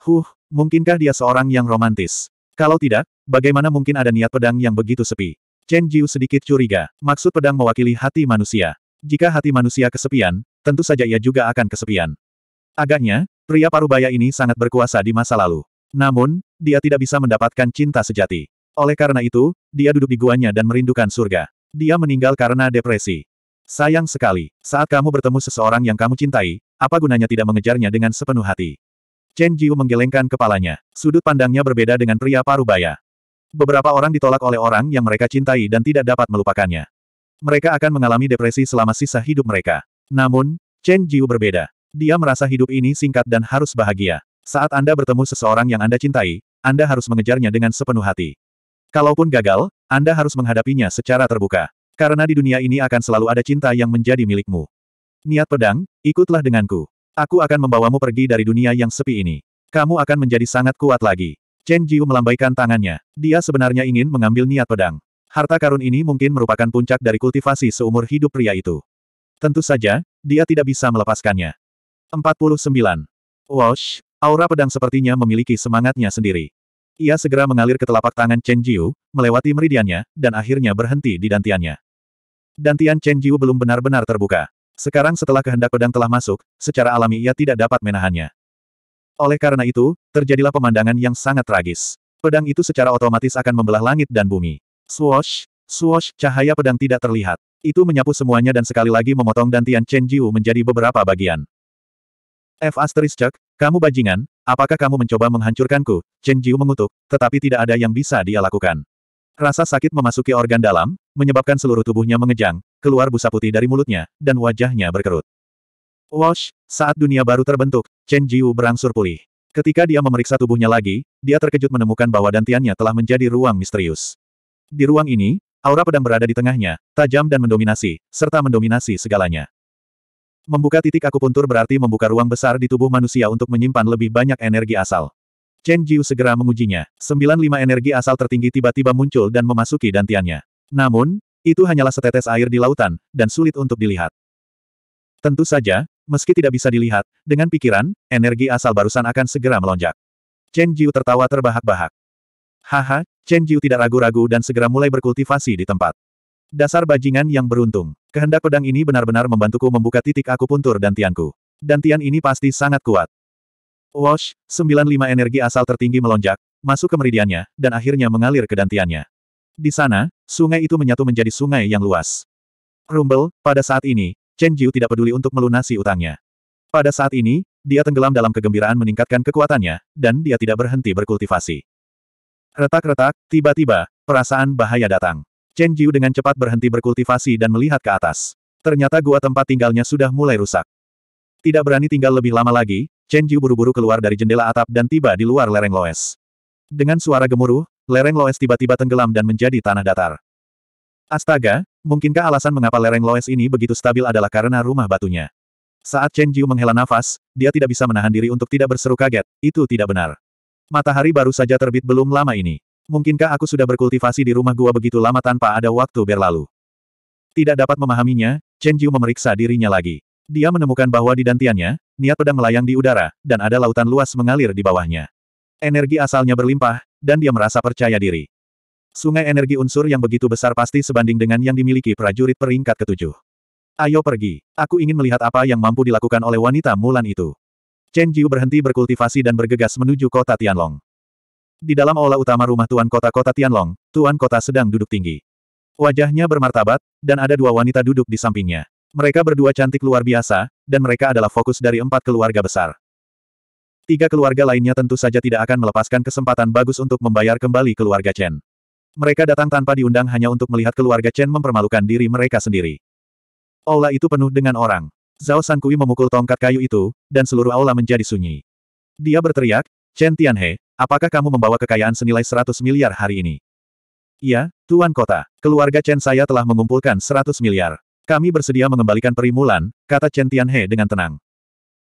Huh, mungkinkah dia seorang yang romantis? Kalau tidak, bagaimana mungkin ada niat pedang yang begitu sepi? Chen Jiu sedikit curiga, maksud pedang mewakili hati manusia. Jika hati manusia kesepian, tentu saja ia juga akan kesepian. Agaknya, pria parubaya ini sangat berkuasa di masa lalu. Namun, dia tidak bisa mendapatkan cinta sejati. Oleh karena itu, dia duduk di guanya dan merindukan surga. Dia meninggal karena depresi. Sayang sekali, saat kamu bertemu seseorang yang kamu cintai, apa gunanya tidak mengejarnya dengan sepenuh hati? Chen Jiu menggelengkan kepalanya. Sudut pandangnya berbeda dengan pria parubaya. Beberapa orang ditolak oleh orang yang mereka cintai dan tidak dapat melupakannya. Mereka akan mengalami depresi selama sisa hidup mereka. Namun, Chen Jiu berbeda. Dia merasa hidup ini singkat dan harus bahagia. Saat Anda bertemu seseorang yang Anda cintai, Anda harus mengejarnya dengan sepenuh hati. Kalaupun gagal, Anda harus menghadapinya secara terbuka. Karena di dunia ini akan selalu ada cinta yang menjadi milikmu. Niat pedang, ikutlah denganku. Aku akan membawamu pergi dari dunia yang sepi ini. Kamu akan menjadi sangat kuat lagi. Chen Jiu melambaikan tangannya. Dia sebenarnya ingin mengambil niat pedang. Harta karun ini mungkin merupakan puncak dari kultivasi seumur hidup pria itu. Tentu saja, dia tidak bisa melepaskannya. 49. Walsh, aura pedang sepertinya memiliki semangatnya sendiri. Ia segera mengalir ke telapak tangan Chen Jiu, melewati meridiannya, dan akhirnya berhenti di dantiannya. Dantian Chen Jiu belum benar-benar terbuka. Sekarang setelah kehendak pedang telah masuk, secara alami ia tidak dapat menahannya. Oleh karena itu, terjadilah pemandangan yang sangat tragis. Pedang itu secara otomatis akan membelah langit dan bumi. Swoosh, swoosh, cahaya pedang tidak terlihat. Itu menyapu semuanya dan sekali lagi memotong dantian Chen Jiu menjadi beberapa bagian. F asterisk, kamu bajingan, apakah kamu mencoba menghancurkanku? Chen Jiu mengutuk, tetapi tidak ada yang bisa dia lakukan. Rasa sakit memasuki organ dalam, menyebabkan seluruh tubuhnya mengejang, keluar busa putih dari mulutnya, dan wajahnya berkerut. Wash, saat dunia baru terbentuk, Chen Jiu berangsur pulih. Ketika dia memeriksa tubuhnya lagi, dia terkejut menemukan bahwa dantiannya telah menjadi ruang misterius. Di ruang ini, aura pedang berada di tengahnya, tajam dan mendominasi, serta mendominasi segalanya. Membuka titik akupuntur berarti membuka ruang besar di tubuh manusia untuk menyimpan lebih banyak energi asal. Chen Jiu segera mengujinya. 95 energi asal tertinggi tiba-tiba muncul dan memasuki dantiannya. Namun, itu hanyalah setetes air di lautan, dan sulit untuk dilihat. Tentu saja, meski tidak bisa dilihat, dengan pikiran, energi asal barusan akan segera melonjak. Chen Jiu tertawa terbahak-bahak. Haha, Chen Jiu tidak ragu-ragu dan segera mulai berkultivasi di tempat. Dasar bajingan yang beruntung. Kehendak pedang ini benar-benar membantuku membuka titik aku puntur dan dantianku. Dantian ini pasti sangat kuat. Wash, 95 energi asal tertinggi melonjak, masuk ke meridiannya, dan akhirnya mengalir ke dantiannya. Di sana, sungai itu menyatu menjadi sungai yang luas. Rumble, pada saat ini, Chen Jiu tidak peduli untuk melunasi utangnya. Pada saat ini, dia tenggelam dalam kegembiraan meningkatkan kekuatannya, dan dia tidak berhenti berkultivasi. Retak-retak, tiba-tiba, perasaan bahaya datang. Chen Jiu dengan cepat berhenti berkultivasi dan melihat ke atas. Ternyata gua tempat tinggalnya sudah mulai rusak. Tidak berani tinggal lebih lama lagi, Chen Jiu buru-buru keluar dari jendela atap dan tiba di luar lereng Loes. Dengan suara gemuruh, lereng Loes tiba-tiba tenggelam dan menjadi tanah datar. Astaga, mungkinkah alasan mengapa lereng Loes ini begitu stabil adalah karena rumah batunya? Saat Chen Jiu menghela nafas, dia tidak bisa menahan diri untuk tidak berseru kaget, itu tidak benar. Matahari baru saja terbit belum lama ini. Mungkinkah aku sudah berkultivasi di rumah gua begitu lama tanpa ada waktu berlalu? Tidak dapat memahaminya, Chen Jiu memeriksa dirinya lagi. Dia menemukan bahwa di dantiannya, niat pedang melayang di udara, dan ada lautan luas mengalir di bawahnya. Energi asalnya berlimpah, dan dia merasa percaya diri. Sungai energi unsur yang begitu besar pasti sebanding dengan yang dimiliki prajurit peringkat ketujuh. Ayo pergi, aku ingin melihat apa yang mampu dilakukan oleh wanita Mulan itu. Chen Jiu berhenti berkultivasi dan bergegas menuju kota Tianlong. Di dalam aula utama rumah Tuan Kota Kota Tianlong, Tuan Kota sedang duduk tinggi. Wajahnya bermartabat, dan ada dua wanita duduk di sampingnya. Mereka berdua cantik luar biasa, dan mereka adalah fokus dari empat keluarga besar. Tiga keluarga lainnya tentu saja tidak akan melepaskan kesempatan bagus untuk membayar kembali keluarga Chen. Mereka datang tanpa diundang hanya untuk melihat keluarga Chen mempermalukan diri mereka sendiri. Aula itu penuh dengan orang. Zhao Sankui memukul tongkat kayu itu, dan seluruh aula menjadi sunyi. Dia berteriak, Chen Tianhe, apakah kamu membawa kekayaan senilai 100 miliar hari ini? Iya, Tuan Kota, keluarga Chen saya telah mengumpulkan 100 miliar. Kami bersedia mengembalikan peri Mulan, kata Chen Tianhe dengan tenang.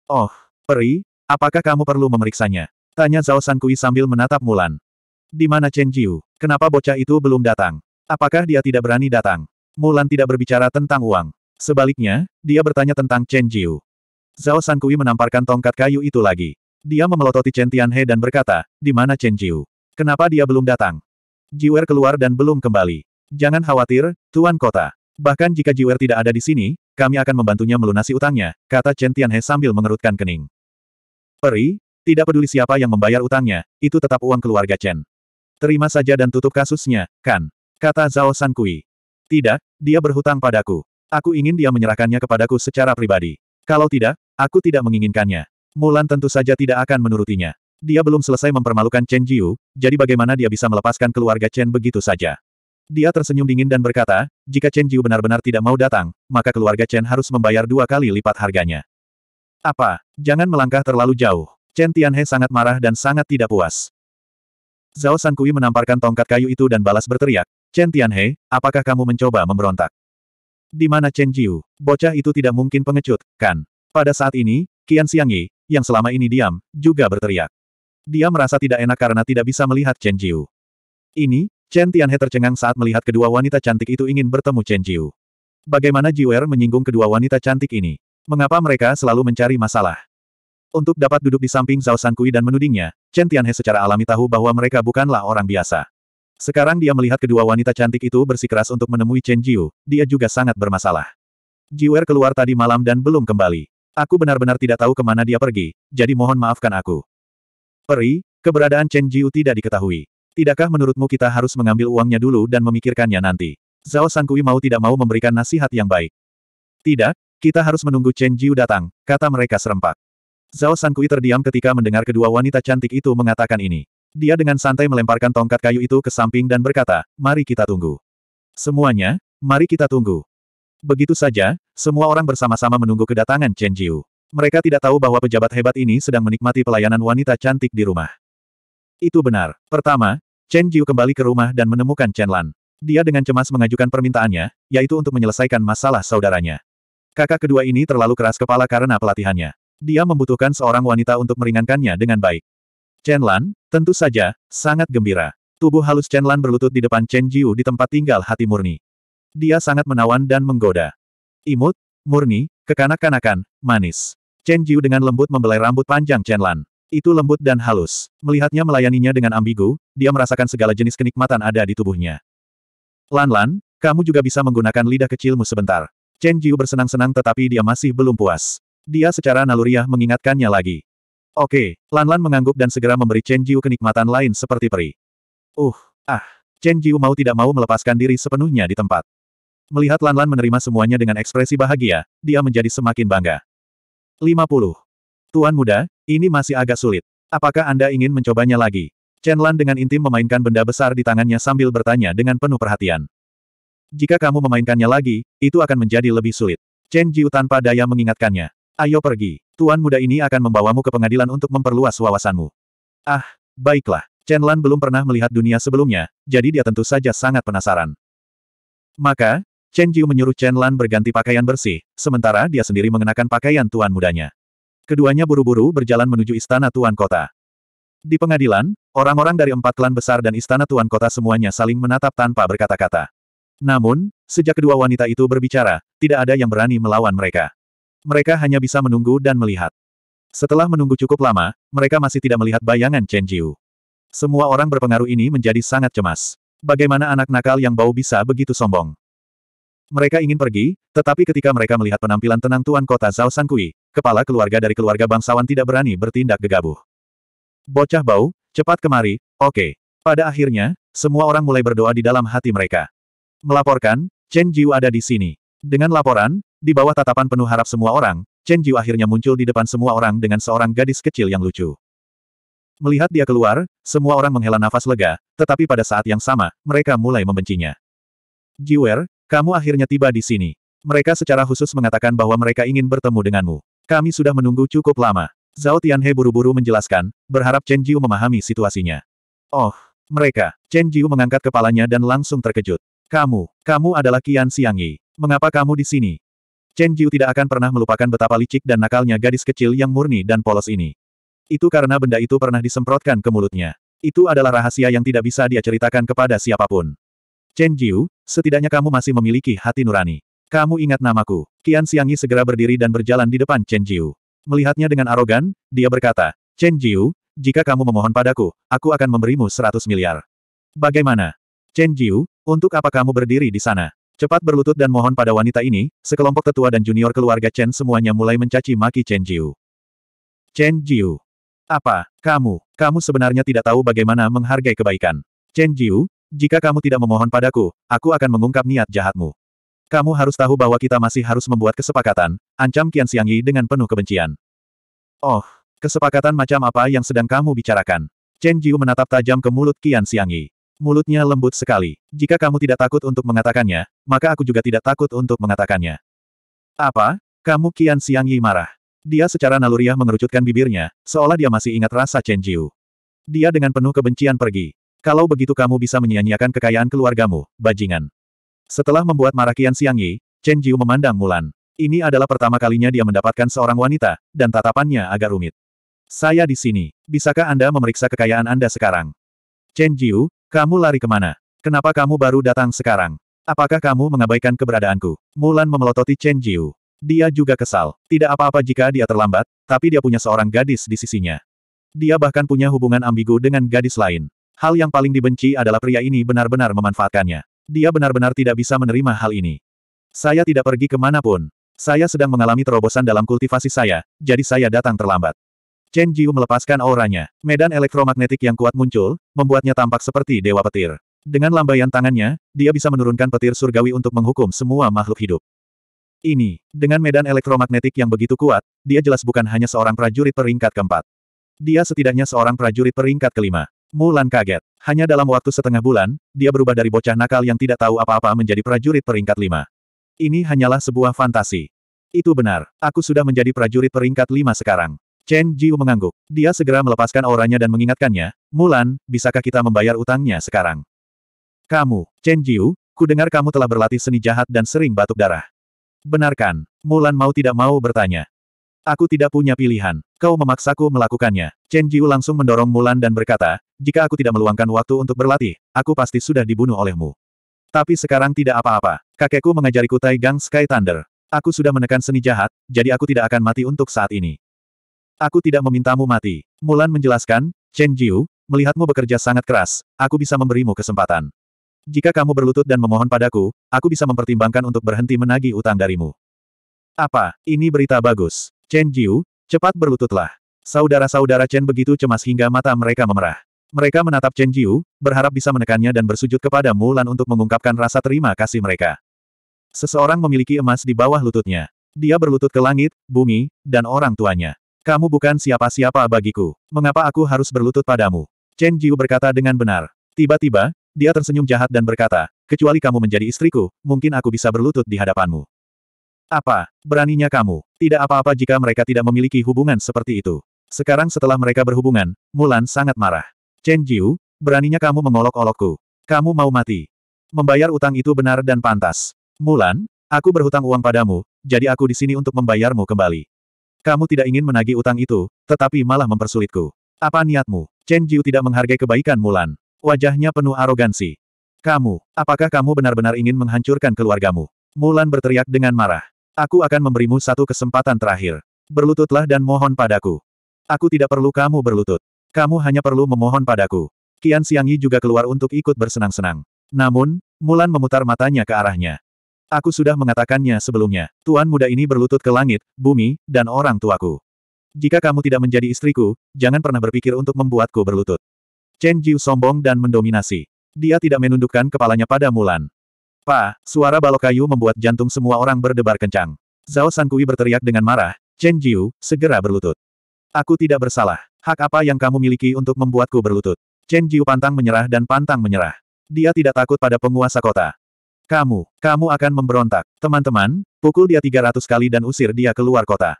Oh, peri, apakah kamu perlu memeriksanya? Tanya Zhao Sankui sambil menatap Mulan. Di mana Chen Jiu? Kenapa bocah itu belum datang? Apakah dia tidak berani datang? Mulan tidak berbicara tentang uang. Sebaliknya, dia bertanya tentang Chen Jiu. Zhao Sankui menamparkan tongkat kayu itu lagi. Dia memelototi Chen Tianhe dan berkata, di mana Chen Jiu? Kenapa dia belum datang? Jiwer keluar dan belum kembali. Jangan khawatir, Tuan Kota. Bahkan jika Jiwer tidak ada di sini, kami akan membantunya melunasi utangnya, kata Chen Tianhe sambil mengerutkan kening. Peri, tidak peduli siapa yang membayar utangnya, itu tetap uang keluarga Chen. Terima saja dan tutup kasusnya, kan? Kata Zhao Sankui. Tidak, dia berhutang padaku. Aku ingin dia menyerahkannya kepadaku secara pribadi. Kalau tidak, aku tidak menginginkannya. Mulan tentu saja tidak akan menurutinya. Dia belum selesai mempermalukan Chen Jiu, jadi bagaimana dia bisa melepaskan keluarga Chen begitu saja? Dia tersenyum dingin dan berkata, jika Chen Jiu benar-benar tidak mau datang, maka keluarga Chen harus membayar dua kali lipat harganya. Apa? Jangan melangkah terlalu jauh. Chen Tianhe sangat marah dan sangat tidak puas. Zhao Sankui menamparkan tongkat kayu itu dan balas berteriak, Chen Tianhe, apakah kamu mencoba memberontak? Di mana Chen Jiu? Bocah itu tidak mungkin pengecut, kan? Pada saat ini, Qian Xiangyi, yang selama ini diam, juga berteriak. Dia merasa tidak enak karena tidak bisa melihat Chen Jiu. Ini, Chen Tianhe tercengang saat melihat kedua wanita cantik itu ingin bertemu Chen Jiu. Bagaimana Wer menyinggung kedua wanita cantik ini? Mengapa mereka selalu mencari masalah? Untuk dapat duduk di samping Zhao Sankui dan menudingnya, Chen Tianhe secara alami tahu bahwa mereka bukanlah orang biasa. Sekarang dia melihat kedua wanita cantik itu bersikeras untuk menemui Chen Jiu, dia juga sangat bermasalah. Wer keluar tadi malam dan belum kembali. Aku benar-benar tidak tahu kemana dia pergi, jadi mohon maafkan aku. Peri, keberadaan Chen Jiu tidak diketahui. Tidakkah menurutmu kita harus mengambil uangnya dulu dan memikirkannya nanti? Zhao Sangkui mau tidak mau memberikan nasihat yang baik. Tidak, kita harus menunggu Chen Jiu datang, kata mereka serempak. Zhao Sangkui terdiam ketika mendengar kedua wanita cantik itu mengatakan ini. Dia dengan santai melemparkan tongkat kayu itu ke samping dan berkata, mari kita tunggu. Semuanya, mari kita tunggu. Begitu saja, semua orang bersama-sama menunggu kedatangan Chen Jiu. Mereka tidak tahu bahwa pejabat hebat ini sedang menikmati pelayanan wanita cantik di rumah. Itu benar. Pertama, Chen Jiu kembali ke rumah dan menemukan Chen Lan. Dia dengan cemas mengajukan permintaannya, yaitu untuk menyelesaikan masalah saudaranya. Kakak kedua ini terlalu keras kepala karena pelatihannya. Dia membutuhkan seorang wanita untuk meringankannya dengan baik. Chen Lan, tentu saja, sangat gembira. Tubuh halus Chen Lan berlutut di depan Chen Jiu di tempat tinggal hati murni. Dia sangat menawan dan menggoda. Imut, murni, kekanak-kanakan, manis. Chen Jiu dengan lembut membelai rambut panjang Chen Lan. Itu lembut dan halus. Melihatnya melayaninya dengan ambigu, dia merasakan segala jenis kenikmatan ada di tubuhnya. Lan-lan, kamu juga bisa menggunakan lidah kecilmu sebentar. Chen Jiu bersenang-senang tetapi dia masih belum puas. Dia secara naluriah mengingatkannya lagi. Oke, Lan-lan mengangguk dan segera memberi Chen Jiu kenikmatan lain seperti peri. Uh, ah. Chen Jiu mau tidak mau melepaskan diri sepenuhnya di tempat. Melihat Lan-lan menerima semuanya dengan ekspresi bahagia, dia menjadi semakin bangga. 50. Tuan muda, ini masih agak sulit. Apakah Anda ingin mencobanya lagi? Chen Lan dengan intim memainkan benda besar di tangannya sambil bertanya dengan penuh perhatian. Jika kamu memainkannya lagi, itu akan menjadi lebih sulit. Chen Jiu tanpa daya mengingatkannya. Ayo pergi. Tuan muda ini akan membawamu ke pengadilan untuk memperluas wawasanmu. Ah, baiklah. Chen Lan belum pernah melihat dunia sebelumnya, jadi dia tentu saja sangat penasaran. Maka, Chen Jiu menyuruh Chen Lan berganti pakaian bersih, sementara dia sendiri mengenakan pakaian tuan mudanya. Keduanya buru-buru berjalan menuju istana Tuan Kota. Di pengadilan, orang-orang dari empat klan besar dan istana Tuan Kota semuanya saling menatap tanpa berkata-kata. Namun, sejak kedua wanita itu berbicara, tidak ada yang berani melawan mereka. Mereka hanya bisa menunggu dan melihat. Setelah menunggu cukup lama, mereka masih tidak melihat bayangan Chen Jiu. Semua orang berpengaruh ini menjadi sangat cemas. Bagaimana anak nakal yang bau bisa begitu sombong? Mereka ingin pergi, tetapi ketika mereka melihat penampilan tenang Tuan Kota Zhao Sankui, kepala keluarga dari keluarga bangsawan tidak berani bertindak gegabah. Bocah bau, cepat kemari, oke. Okay. Pada akhirnya, semua orang mulai berdoa di dalam hati mereka. Melaporkan, Chen Jiu ada di sini. Dengan laporan, di bawah tatapan penuh harap semua orang, Chen Jiu akhirnya muncul di depan semua orang dengan seorang gadis kecil yang lucu. Melihat dia keluar, semua orang menghela nafas lega, tetapi pada saat yang sama, mereka mulai membencinya. Jiwer, kamu akhirnya tiba di sini. Mereka secara khusus mengatakan bahwa mereka ingin bertemu denganmu. Kami sudah menunggu cukup lama. Zhao Tianhe buru-buru menjelaskan, berharap Chen Jiu memahami situasinya. Oh, mereka. Chen Jiu mengangkat kepalanya dan langsung terkejut. Kamu, kamu adalah Qian Xiangyi. Mengapa kamu di sini? Chen Jiu tidak akan pernah melupakan betapa licik dan nakalnya gadis kecil yang murni dan polos ini. Itu karena benda itu pernah disemprotkan ke mulutnya. Itu adalah rahasia yang tidak bisa dia ceritakan kepada siapapun. Chen Jiu, setidaknya kamu masih memiliki hati nurani. Kamu ingat namaku. Qian Xiangyi segera berdiri dan berjalan di depan Chen Jiu. Melihatnya dengan arogan, dia berkata, Chen Jiu, jika kamu memohon padaku, aku akan memberimu 100 miliar. Bagaimana? Chen Jiu, untuk apa kamu berdiri di sana? Cepat berlutut dan mohon pada wanita ini, sekelompok tetua dan junior keluarga Chen semuanya mulai mencaci maki Chen Jiu. Chen Jiu. Apa, kamu, kamu sebenarnya tidak tahu bagaimana menghargai kebaikan. Chen Jiu, jika kamu tidak memohon padaku, aku akan mengungkap niat jahatmu. Kamu harus tahu bahwa kita masih harus membuat kesepakatan, ancam Qian Yi dengan penuh kebencian. Oh, kesepakatan macam apa yang sedang kamu bicarakan? Chen Jiu menatap tajam ke mulut Qian Yi. Mulutnya lembut sekali. Jika kamu tidak takut untuk mengatakannya, maka aku juga tidak takut untuk mengatakannya. Apa? Kamu Qian Yi marah. Dia secara naluriah mengerucutkan bibirnya, seolah dia masih ingat rasa Chen Jiu. Dia dengan penuh kebencian pergi. Kalau begitu kamu bisa menyia-nyiakan kekayaan keluargamu, bajingan. Setelah membuat marakian Siang Yi, Chen Jiu memandang Mulan. Ini adalah pertama kalinya dia mendapatkan seorang wanita, dan tatapannya agak rumit. Saya di sini. Bisakah Anda memeriksa kekayaan Anda sekarang? Chen Jiu, kamu lari kemana? Kenapa kamu baru datang sekarang? Apakah kamu mengabaikan keberadaanku? Mulan memelototi Chen Jiu. Dia juga kesal. Tidak apa-apa jika dia terlambat, tapi dia punya seorang gadis di sisinya. Dia bahkan punya hubungan ambigu dengan gadis lain. Hal yang paling dibenci adalah pria ini benar-benar memanfaatkannya. Dia benar-benar tidak bisa menerima hal ini. Saya tidak pergi kemanapun. Saya sedang mengalami terobosan dalam kultivasi saya, jadi saya datang terlambat. Chen Jiu melepaskan auranya. Medan elektromagnetik yang kuat muncul, membuatnya tampak seperti dewa petir. Dengan lambaian tangannya, dia bisa menurunkan petir surgawi untuk menghukum semua makhluk hidup. Ini, dengan medan elektromagnetik yang begitu kuat, dia jelas bukan hanya seorang prajurit peringkat keempat. Dia setidaknya seorang prajurit peringkat kelima. Mulan kaget. Hanya dalam waktu setengah bulan, dia berubah dari bocah nakal yang tidak tahu apa-apa menjadi prajurit peringkat lima. Ini hanyalah sebuah fantasi. Itu benar, aku sudah menjadi prajurit peringkat lima sekarang. Chen Jiu mengangguk. Dia segera melepaskan auranya dan mengingatkannya, Mulan, bisakah kita membayar utangnya sekarang? Kamu, Chen Jiu, ku dengar kamu telah berlatih seni jahat dan sering batuk darah. Benarkan, Mulan mau tidak mau bertanya. Aku tidak punya pilihan. Kau memaksaku melakukannya. Chen Jiu langsung mendorong Mulan dan berkata, jika aku tidak meluangkan waktu untuk berlatih, aku pasti sudah dibunuh olehmu. Tapi sekarang tidak apa-apa. Kakekku mengajariku Tai Gang Sky Thunder. Aku sudah menekan seni jahat, jadi aku tidak akan mati untuk saat ini. Aku tidak memintamu mati. Mulan menjelaskan, Chen Jiu, melihatmu bekerja sangat keras, aku bisa memberimu kesempatan. Jika kamu berlutut dan memohon padaku, aku bisa mempertimbangkan untuk berhenti menagih utang darimu. Apa, ini berita bagus. Chen Jiu, cepat berlututlah. Saudara-saudara Chen begitu cemas hingga mata mereka memerah. Mereka menatap Chen Jiu, berharap bisa menekannya dan bersujud kepada Mulan untuk mengungkapkan rasa terima kasih mereka. Seseorang memiliki emas di bawah lututnya. Dia berlutut ke langit, bumi, dan orang tuanya. Kamu bukan siapa-siapa bagiku. Mengapa aku harus berlutut padamu? Chen Jiu berkata dengan benar. Tiba-tiba, dia tersenyum jahat dan berkata, kecuali kamu menjadi istriku, mungkin aku bisa berlutut di hadapanmu. Apa? Beraninya kamu? Tidak apa-apa jika mereka tidak memiliki hubungan seperti itu. Sekarang setelah mereka berhubungan, Mulan sangat marah. Chen Jiu, beraninya kamu mengolok-olokku. Kamu mau mati. Membayar utang itu benar dan pantas. Mulan, aku berhutang uang padamu, jadi aku di sini untuk membayarmu kembali. Kamu tidak ingin menagih utang itu, tetapi malah mempersulitku. Apa niatmu? Chen Jiu tidak menghargai kebaikan Mulan. Wajahnya penuh arogansi. Kamu, apakah kamu benar-benar ingin menghancurkan keluargamu? Mulan berteriak dengan marah. Aku akan memberimu satu kesempatan terakhir. Berlututlah dan mohon padaku. Aku tidak perlu kamu berlutut. Kamu hanya perlu memohon padaku. Qian Xiangyi juga keluar untuk ikut bersenang-senang. Namun, Mulan memutar matanya ke arahnya. Aku sudah mengatakannya sebelumnya. Tuan muda ini berlutut ke langit, bumi, dan orang tuaku. Jika kamu tidak menjadi istriku, jangan pernah berpikir untuk membuatku berlutut. Chen Jiu sombong dan mendominasi. Dia tidak menundukkan kepalanya pada Mulan. Pa, suara balok kayu membuat jantung semua orang berdebar kencang. Zhao Sankui berteriak dengan marah, Chen Jiu, segera berlutut. Aku tidak bersalah. Hak apa yang kamu miliki untuk membuatku berlutut? Chen Jiu pantang menyerah dan pantang menyerah. Dia tidak takut pada penguasa kota. Kamu, kamu akan memberontak. Teman-teman, pukul dia 300 kali dan usir dia keluar kota.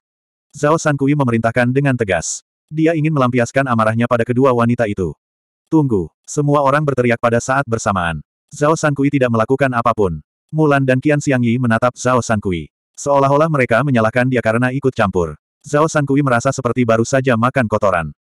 Zhao Sankui memerintahkan dengan tegas. Dia ingin melampiaskan amarahnya pada kedua wanita itu. Tunggu, semua orang berteriak pada saat bersamaan. Zhao Sankui tidak melakukan apapun. Mulan dan Qian Xiangyi menatap Zhao Sankui. Seolah-olah mereka menyalahkan dia karena ikut campur. Zhao Sankui merasa seperti baru saja makan kotoran.